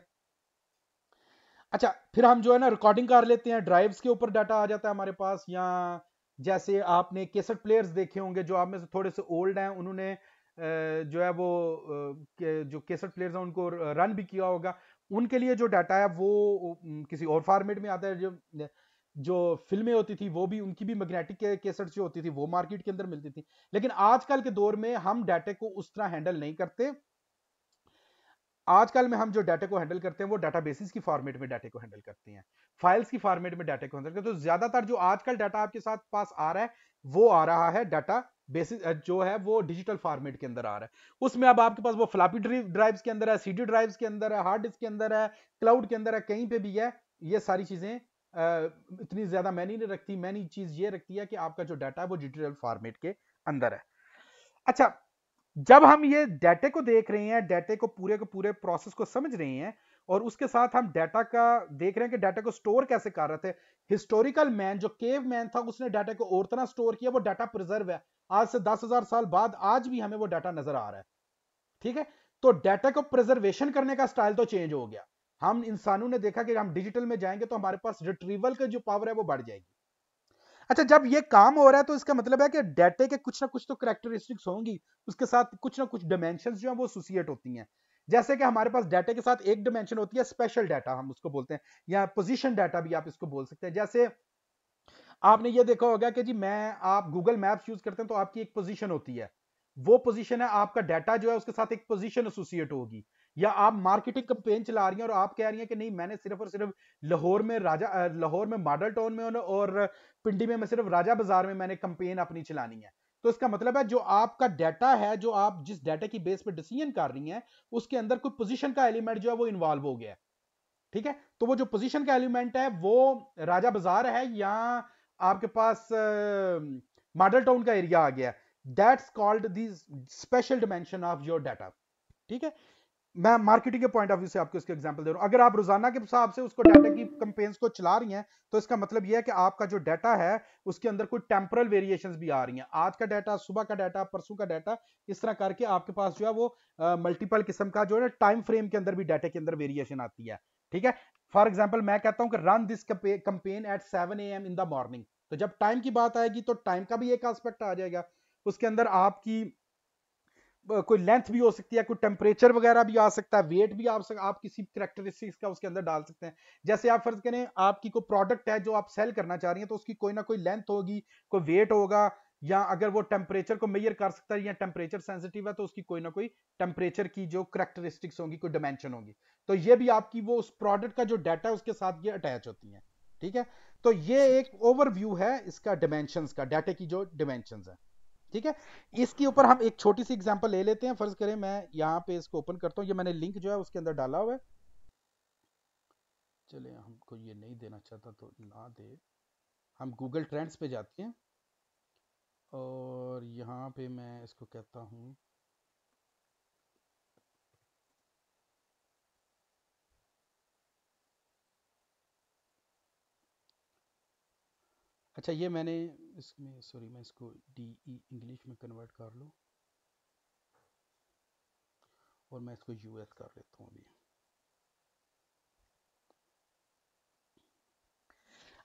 अच्छा फिर हम जो है ना रिकॉर्डिंग कर लेते हैं ड्राइव्स के ऊपर डाटा आ जाता है हमारे पास या जैसे आपने केसट प्लेयर्स देखे होंगे जो आप में से थोड़े से ओल्ड हैं उन्होंने जो है वो जो केसर प्लेयर्स हैं उनको रन भी किया होगा उनके लिए जो डाटा है वो किसी और फॉर्मेट में आता है जो जो फिल्में होती थी वो भी उनकी भी मैग्नेटिक के, केसट्स जो होती थी वो मार्केट के अंदर मिलती थी लेकिन आजकल के दौर में हम डाटे को उस तरह हैंडल नहीं करते आजकल में हम जो डाटा को हैंडल करते हैं वो डाटा बेसिस की फॉर्मेट में डाटा को हैंडल करते हैं फाइल्स की फॉर्मेट में डाटा को हैंडल करते हैं तो ज्यादातर जो आजकल डाटा आपके साथ पास आ रहा है वो आ रहा है डाटा बेसिस जो है वो डिजिटल फॉर्मेट के अंदर आ रहा है उसमें अब आपके पास वो फ्लापी ड्राइव्स के अंदर है सीडी ड्राइव्स के अंदर है हार्ड डिस्क के अंदर है क्लाउड के अंदर है कहीं पे भी है ये सारी चीज़ें इतनी ज़्यादा मैनी नहीं रखती मैनी चीज़ ये रखती है कि आपका जो डाटा है वो डिजिटल फॉर्मेट के अंदर है अच्छा जब हम ये डाटे को देख रहे हैं डाटे को पूरे के पूरे प्रोसेस को समझ रहे हैं और उसके साथ हम डाटा का देख रहे हैं कि डाटा को स्टोर कैसे कर रहे थे हिस्टोरिकल मैन जो केव मैन था उसने डाटा को और तरह स्टोर किया वो डाटा प्रिजर्व है आज से दस हजार साल बाद आज भी हमें वो डाटा नजर आ रहा है ठीक है तो डाटा को प्रिजर्वेशन करने का स्टाइल तो चेंज हो गया हम इंसानों ने देखा कि हम डिजिटल में जाएंगे तो हमारे पास रिट्रीवल का जो पावर है वो बढ़ जाएगी अच्छा जब ये काम हो रहा है तो इसका मतलब है कि डेटे के कुछ ना कुछ तो करेक्टरिस्टिक्स होंगी उसके साथ कुछ ना कुछ डायमेंशन जो है वो एसोसिएट होती हैं जैसे कि हमारे पास डाटा के साथ एक डायमेंशन होती है स्पेशल डाटा हम उसको बोलते हैं या पोजिशन डाटा भी आप इसको बोल सकते हैं जैसे आपने ये देखा होगा कि जी मैं आप गूगल मैप्स यूज करते हैं तो आपकी एक पोजीशन होती है वो पोजीशन है आपका डाटा जो है उसके साथ एक पोजीशन एसोसिएट होगी या आप मार्केटिंग कंपेन चला रही हैं और आप कह रही हैं कि नहीं मैंने सिर्फ और सिर्फ लाहौर में राजा लाहौर में मॉडल टाउन में और पिंडी में मैं सिर्फ राजा बाजार में मैंने कंपेन अपनी चलानी है तो इसका मतलब है जो आपका डाटा है जो आप जिस डाटा की बेस पर डिसीजन कर रही हैं उसके अंदर कोई पोजिशन का एलिमेंट जो है वो इन्वॉल्व हो गया ठीक है तो वो जो पोजिशन का एलिमेंट है वो राजा बाजार है या आपके पास मॉडल टाउन का एरिया आ गया that's called the spatial dimension of your data ठीक है मैं मार्केटिंग के पॉइंट ऑफ व्यू से आपको इसके एग्जांपल दे रहा हूं अगर आप रोजाना के हिसाब से उसको डाटा की कंपेन्स को चला रही हैं तो इसका मतलब यह है कि आपका जो डाटा है उसके अंदर कोई टेम्परल वेरिएशन भी आ रही हैं आज का डाटा सुबह का डाटा परसों का डाटा इस तरह करके आपके पास जो है वो मल्टीपल किस्म का जो है टाइम फ्रेम के अंदर भी डाटा के अंदर वेरिएशन आती है ठीक है फॉर एग्जाम्पल मैं कहता हूं कि run this campaign at seven A M in the morning तो जब टाइम की बात आएगी तो टाइम का भी एक आस्पेक्ट आ जाएगा उसके अंदर आपकी कोई लेंथ भी हो सकती है कोई टेम्परेचर वगैरह भी आ सकता है वेट भी आप सक, आप किसी करेक्टरिस्टिक्स का उसके अंदर डाल सकते हैं जैसे आप फर्ज करें आपकी कोई प्रोडक्ट है जो आप सेल करना चाह रही हैं तो उसकी कोई ना कोई लेंथ होगी कोई वेट होगा या अगर वो टेम्परेचर को मेयर कर सकता है या टेम्परेचर सेंसिटिव है तो उसकी कोई ना कोई टेम्परेचर की जो करेक्टरिस्टिक्स होंगी कोई डिमेंशन होंगी तो ये भी आपकी वो उस प्रोडक्ट का जो डाटा है उसके साथ ये अटैच होती है ठीक है तो ये एक ओवरव्यू है इसका डिमेंशन का डाटे की जो डिमेंशन है ठीक है इसके ऊपर हम एक छोटी सी एग्जाम्पल ले लेते हैं फर्ज करें मैं यहाँ पे इसको ओपन करता हूँ ये मैंने लिंक जो है उसके अंदर डाला हुआ है चले हमको ये नहीं देना चाहता तो ना दे हम गूगल ट्रेंड्स पे जाते हैं और यहाँ पे मैं इसको कहता हूँ अच्छा ये मैंने इसमें सॉरी मैं इसको डी ई इंग्लिश में कन्वर्ट कर लूँ और मैं इसको यू एस कर लेता हूँ अभी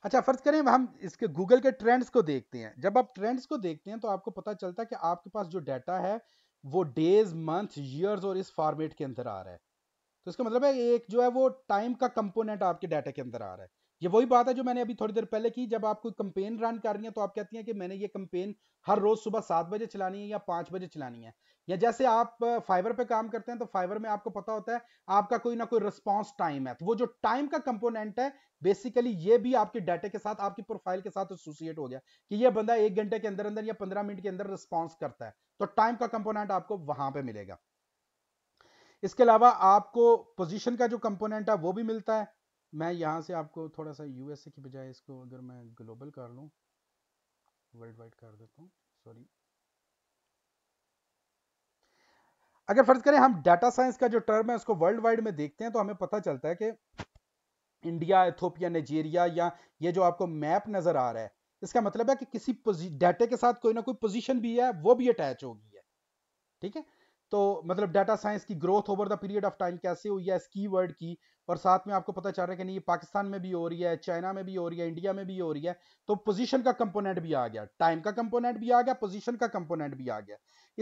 अच्छा फर्ज करें हम इसके गूगल के ट्रेंड्स को देखते हैं जब आप ट्रेंड्स को देखते हैं तो आपको पता चलता है कि आपके पास जो डाटा है वो डेज मंथ ईयर्स और इस फॉर्मेट के अंदर आ रहा है तो इसका मतलब है एक जो है वो टाइम का कंपोनेंट आपके डाटा के अंदर आ रहा है ये वही बात है जो मैंने अभी थोड़ी देर पहले की जब आप कोई कंपेन रन कर रही हैं तो आप कहती हैं कि मैंने ये कंपेन हर रोज सुबह सात बजे चलानी है या पांच बजे चलानी है या जैसे आप फाइबर पे काम करते हैं तो फाइबर में आपको पता होता है आपका कोई ना कोई रिस्पॉन्स टाइम है तो वो जो टाइम का कंपोनेंट है बेसिकली ये भी आपके डाटे के साथ आपकी प्रोफाइल के साथ एसोसिएट हो गया कि यह बंदा एक घंटे के अंदर अंदर या पंद्रह मिनट के अंदर रिस्पॉन्स करता है तो टाइम का कंपोनेंट आपको वहां पर मिलेगा इसके अलावा आपको पोजिशन का जो कंपोनेंट है वो भी मिलता है मैं यहाँ से आपको थोड़ा सा यूएसए की बजाय इसको अगर मैं ग्लोबल कर लूँ वर्ल्ड वाइड कर देता हूँ सॉरी अगर फर्ज करें हम डाटा साइंस का जो टर्म है उसको वर्ल्ड वाइड में देखते हैं तो हमें पता चलता है कि इंडिया इथोपिया नाइजीरिया या ये जो आपको मैप नज़र आ रहा है इसका मतलब है कि किसी डाटा के साथ कोई ना कोई पोजीशन भी है वो भी अटैच हो गई है ठीक है तो मतलब डाटा साइंस की growth over the period of time कैसे हुई है इस की वर्ड की और साथ में आपको पता चल रहा है कि नहीं पाकिस्तान में भी हो रही है चाइना में भी हो रही है इंडिया में भी हो रही है तो पोजीशन का कंपोनेंट भी आ गया टाइम का कंपोनेंट भी आ गया पोजीशन का कंपोनेंट भी आ गया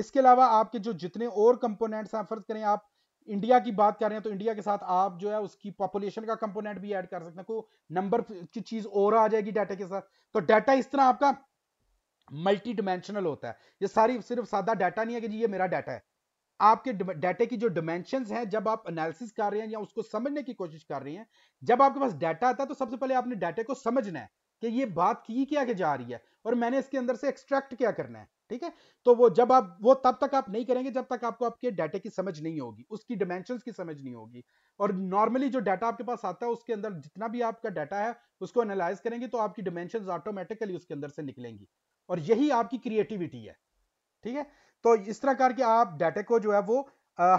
इसके अलावा आपके जो जितने और कंपोनेंट्स हैं फर्ज करें आप इंडिया की बात कर रहे हैं तो इंडिया के साथ आप जो है उसकी पॉपुलेशन का कंपोनेंट भी ऐड कर सकते हैं कोई नंबर की चीज और आ जाएगी डाटा के साथ तो डाटा इस तरह आपका मल्टी डिमेंशनल होता है ये सारी सिर्फ सादा डाटा नहीं है कि जी ये मेरा डाटा है आपके डाटे की जो डिमेंशन है जब आप एनालिसिस कर रहे हैं या उसको समझने की कोशिश कर रहे हैं जब आपके पास डाटा आता है तो सबसे पहले आपने डाटे को समझना है कि ये बात की क्या के जा रही है और मैंने इसके अंदर से एक्सट्रैक्ट क्या करना है ठीक है तो वो जब आप वो तब तक आप नहीं करेंगे जब तक आपको आपके डाटे की समझ नहीं होगी उसकी डिमेंशन की समझ नहीं होगी और नॉर्मली जो डाटा आपके पास आता है उसके अंदर जितना भी आपका डाटा है उसको एनालाइज करेंगे तो आपकी डिमेंशन ऑटोमेटिकली उसके अंदर से निकलेंगी और यही आपकी क्रिएटिविटी है ठीक है तो इस तरह करके आप डाटा को जो है वो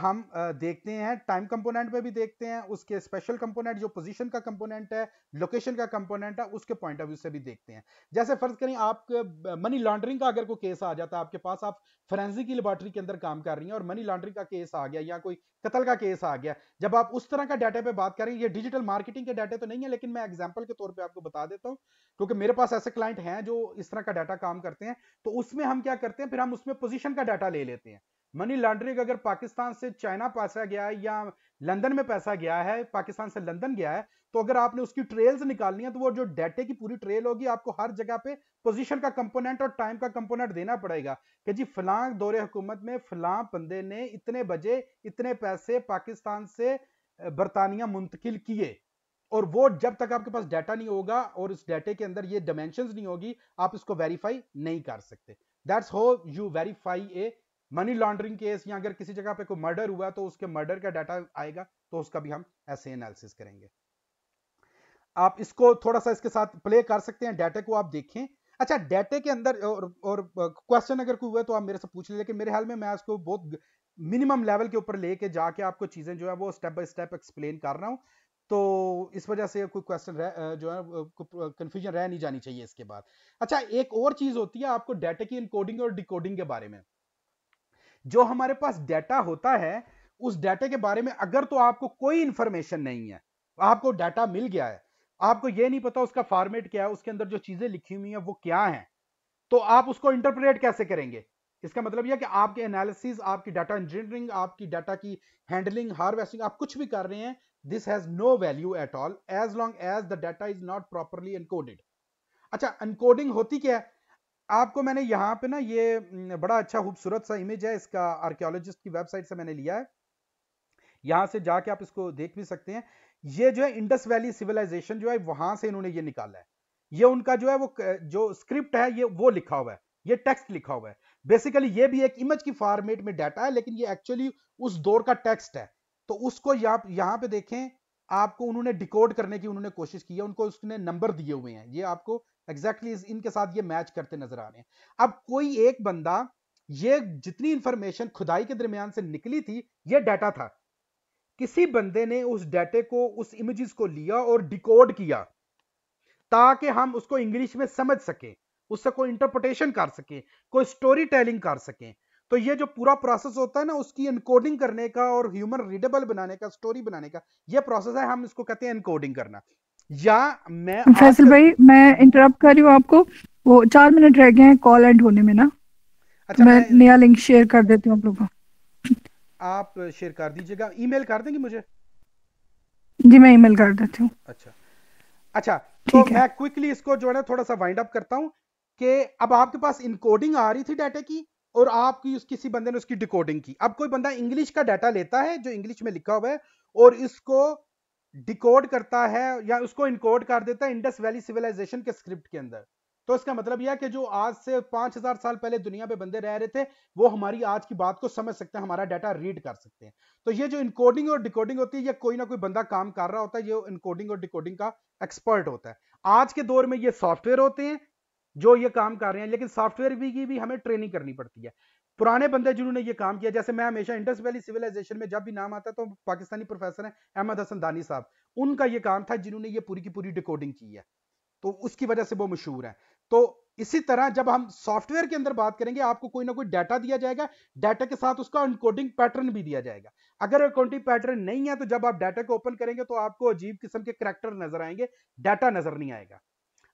हम देखते हैं टाइम कंपोनेंट पे भी देखते हैं उसके स्पेशल कंपोनेंट जो पोजीशन का कंपोनेंट है लोकेशन का कंपोनेंट है उसके पॉइंट ऑफ व्यू से भी देखते हैं जैसे फर्ज करें आप मनी लॉन्ड्रिंग का अगर कोई केस आ जाता है आपके पास आप फरेंसिक की लेबॉर्टरी के अंदर काम कर रही हैं और मनी लॉन्ड्रिंग का केस आ गया या कोई कतल का केस आ गया जब आप उस तरह का डाटा पे बात करें ये डिजिटल मार्केटिंग के डाटा तो नहीं है लेकिन मैं एग्जाम्पल के तौर पर आपको बता देता हूँ क्योंकि मेरे पास ऐसे क्लाइंट हैं जो इस तरह का डाटा काम करते हैं तो उसमें हम क्या करते हैं फिर हम उसमें पोजिशन का डाटा ले लेते हैं मनी लॉन्ड्रिंग अगर पाकिस्तान से चाइना पैसा गया है या लंदन में पैसा गया है पाकिस्तान से लंदन गया है तो अगर आपने उसकी ट्रेल्स निकालनी है तो वो जो डेटे की पूरी ट्रेल होगी आपको हर जगह पे पोजीशन का कंपोनेंट और टाइम का कंपोनेंट देना पड़ेगा कि जी फलां दौरे हुकूमत में फलां बंदे ने इतने बजे इतने पैसे पाकिस्तान से बरतानिया मुंतकिल किए और वो जब तक आपके पास डाटा नहीं होगा और इस डाटे के अंदर ये डायमेंशंस नहीं होगी आप इसको वेरीफाई नहीं कर सकते that's how you verify a money laundering case या अगर किसी जगह पे कोई मर्डर हुआ तो उसके मर्डर का डाटा आएगा तो उसका भी हम ऐसे एनालिसिस करेंगे आप इसको थोड़ा सा इसके साथ प्ले कर सकते हैं डाटा को आप देखें अच्छा डाटे के अंदर और और क्वेश्चन अगर कोई हुआ तो आप मेरे से पूछ लें लेकिन मेरे हाल में मैं इसको बहुत मिनिमम लेवल के ऊपर लेके जाके आपको चीज़ें जो है वो स्टेप बाय स्टेप एक्सप्लेन कर रहा हूँ तो इस वजह से कोई क्वेश्चन जो है कंफ्यूजन रह नहीं जानी चाहिए इसके बाद अच्छा एक और चीज़ होती है आपको डाटा की इनकोडिंग और डिकोडिंग के बारे में जो हमारे पास डेटा होता है उस डेटा के बारे में अगर तो आपको कोई इंफॉर्मेशन नहीं है आपको डाटा मिल गया है आपको यह नहीं पता उसका फॉर्मेट क्या है उसके अंदर जो चीज़ें लिखी हुई है वो क्या है तो आप उसको इंटरप्रेट कैसे करेंगे इसका मतलब यह कि आपके एनालिसिस आपकी डाटा इंजीनियरिंग आपकी डाटा की हैंडलिंग हार्वेस्टिंग आप कुछ भी कर रहे हैं this has no value at all as long as the data is not properly encoded अच्छा अनकोडिंग होती क्या है आपको मैंने यहाँ पे ना ये बड़ा अच्छा खूबसूरत सा इमेज है इसका आर्कियोलॉजिस्ट की वेबसाइट से मैंने लिया है यहाँ से जाके आप इसको देख भी सकते हैं ये जो है इंडस वैली सिविलाइजेशन जो है वहां से इन्होंने ये निकाला है ये उनका जो है वो जो स्क्रिप्ट है ये वो लिखा हुआ है ये टेक्स्ट लिखा हुआ है बेसिकली ये भी एक इमेज की फॉर्मेट में डाटा है लेकिन ये एक्चुअली उस दौर का टेक्स्ट है तो उसको यहाँ यहाँ पे देखें आपको उन्होंने डिकोड करने की उन्होंने कोशिश की है उनको उसने नंबर दिए हुए हैं ये आपको एग्जैक्टली exactly इनके साथ ये मैच करते नजर आ रहे हैं अब कोई एक बंदा ये जितनी इंफॉर्मेशन खुदाई के दरमियान से निकली थी ये डाटा था किसी बंदे ने उस डाटे को उस इमेजेस को लिया और डिकोड किया ताकि हम उसको इंग्लिश में समझ सकें उससे कोई इंटरप्रटेशन कर सकें कोई स्टोरी टेलिंग कर सकें तो ये जो पूरा प्रोसेस होता है ना उसकी इनकोडिंग करने का और ह्यूमन रीडेबल बनाने का स्टोरी बनाने का ये प्रोसेस है हम इसको कहते हैं इनकोडिंग करना या मैं फैसल कर... भाई मैं इंटरप्ट कर रही हूँ आपको वो चार मिनट रह गए हैं कॉल एंड होने में ना अच्छा मैं, मैं नया लिंक शेयर कर देती हूँ आप लोगों को आप शेयर कर दीजिएगा ईमेल कर देंगे मुझे जी मैं ईमेल कर देती हूँ अच्छा अच्छा तो मैं क्विकली इसको जो है ना थोड़ा सा वाइंड अप करता हूँ कि अब आपके पास इनकोडिंग आ रही थी डाटा की और आपकी उस किसी बंदे ने उसकी डिकोडिंग की अब कोई बंदा इंग्लिश का डाटा लेता है जो इंग्लिश में लिखा हुआ है और इसको डिकोड करता है या उसको इनकोड कर देता है इंडस वैली सिविलाइजेशन के स्क्रिप्ट के अंदर तो इसका मतलब यह है कि जो आज से 5000 साल पहले दुनिया पे बंदे रह रहे थे वो हमारी आज की बात को समझ सकते हैं हमारा डाटा रीड कर सकते हैं तो ये जो इनकोडिंग और डिकोडिंग होती है ये कोई ना कोई बंदा काम कर रहा होता है ये इनकोडिंग और डिकोडिंग का एक्सपर्ट होता है आज के दौर में ये सॉफ्टवेयर होते हैं जो ये काम कर रहे हैं लेकिन सॉफ्टवेयर भी की भी हमें ट्रेनिंग करनी पड़ती है पुराने बंदे जिन्होंने ये काम किया जैसे मैं हमेशा इंडस वैली सिविलाइजेशन में जब भी नाम आता तो पाकिस्तानी प्रोफेसर है अहमद हसन दानी साहब उनका यह काम था जिन्होंने ये पूरी की पूरी डिकोडिंग की है तो उसकी वजह से वो मशहूर है तो इसी तरह जब हम सॉफ्टवेयर के अंदर बात करेंगे आपको कोई ना कोई डाटा दिया जाएगा डाटा के साथ उसका अनकोडिंग पैटर्न भी दिया जाएगा अगर अकाउंटिंग पैटर्न नहीं है तो जब आप डाटा को ओपन करेंगे तो आपको अजीब किस्म के करेक्टर नजर आएंगे डाटा नजर नहीं आएगा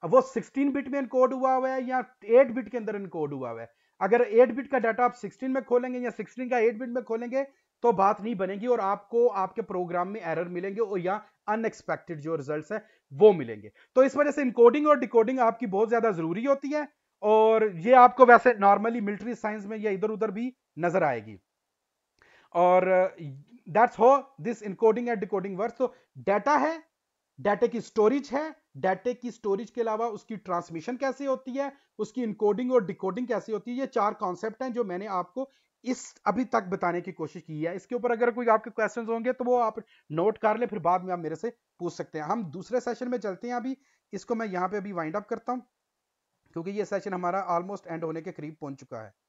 अब वो 16 बिट में इनकोड हुआ हुआ है या 8 बिट के अंदर इनकोड हुआ हुआ है अगर 8 बिट का डाटा आप 16 में खोलेंगे या 16 का 8 बिट में खोलेंगे तो बात नहीं बनेगी और आपको आपके प्रोग्राम में एरर मिलेंगे और या अनएक्सपेक्टेड जो रिजल्ट्स है वो मिलेंगे तो इस वजह से इनकोडिंग और डिकोडिंग आपकी बहुत ज्यादा जरूरी होती है और ये आपको वैसे नॉर्मली मिलिट्री साइंस में या इधर उधर भी नजर आएगी और that's how this encoding and decoding work तो डाटा है डाटा की स्टोरेज है डाटे की स्टोरेज के अलावा उसकी ट्रांसमिशन कैसे होती है उसकी इनकोडिंग और डिकोडिंग कैसे होती है ये चार कॉन्सेप्ट हैं जो मैंने आपको इस अभी तक बताने की कोशिश की है इसके ऊपर अगर कोई आपके क्वेश्चंस होंगे तो वो आप नोट कर ले फिर बाद में आप मेरे से पूछ सकते हैं हम दूसरे सेशन में चलते हैं अभी इसको मैं यहाँ पे अभी वाइंड अप करता हूँ क्योंकि ये सेशन हमारा ऑलमोस्ट एंड होने के करीब पहुंच चुका है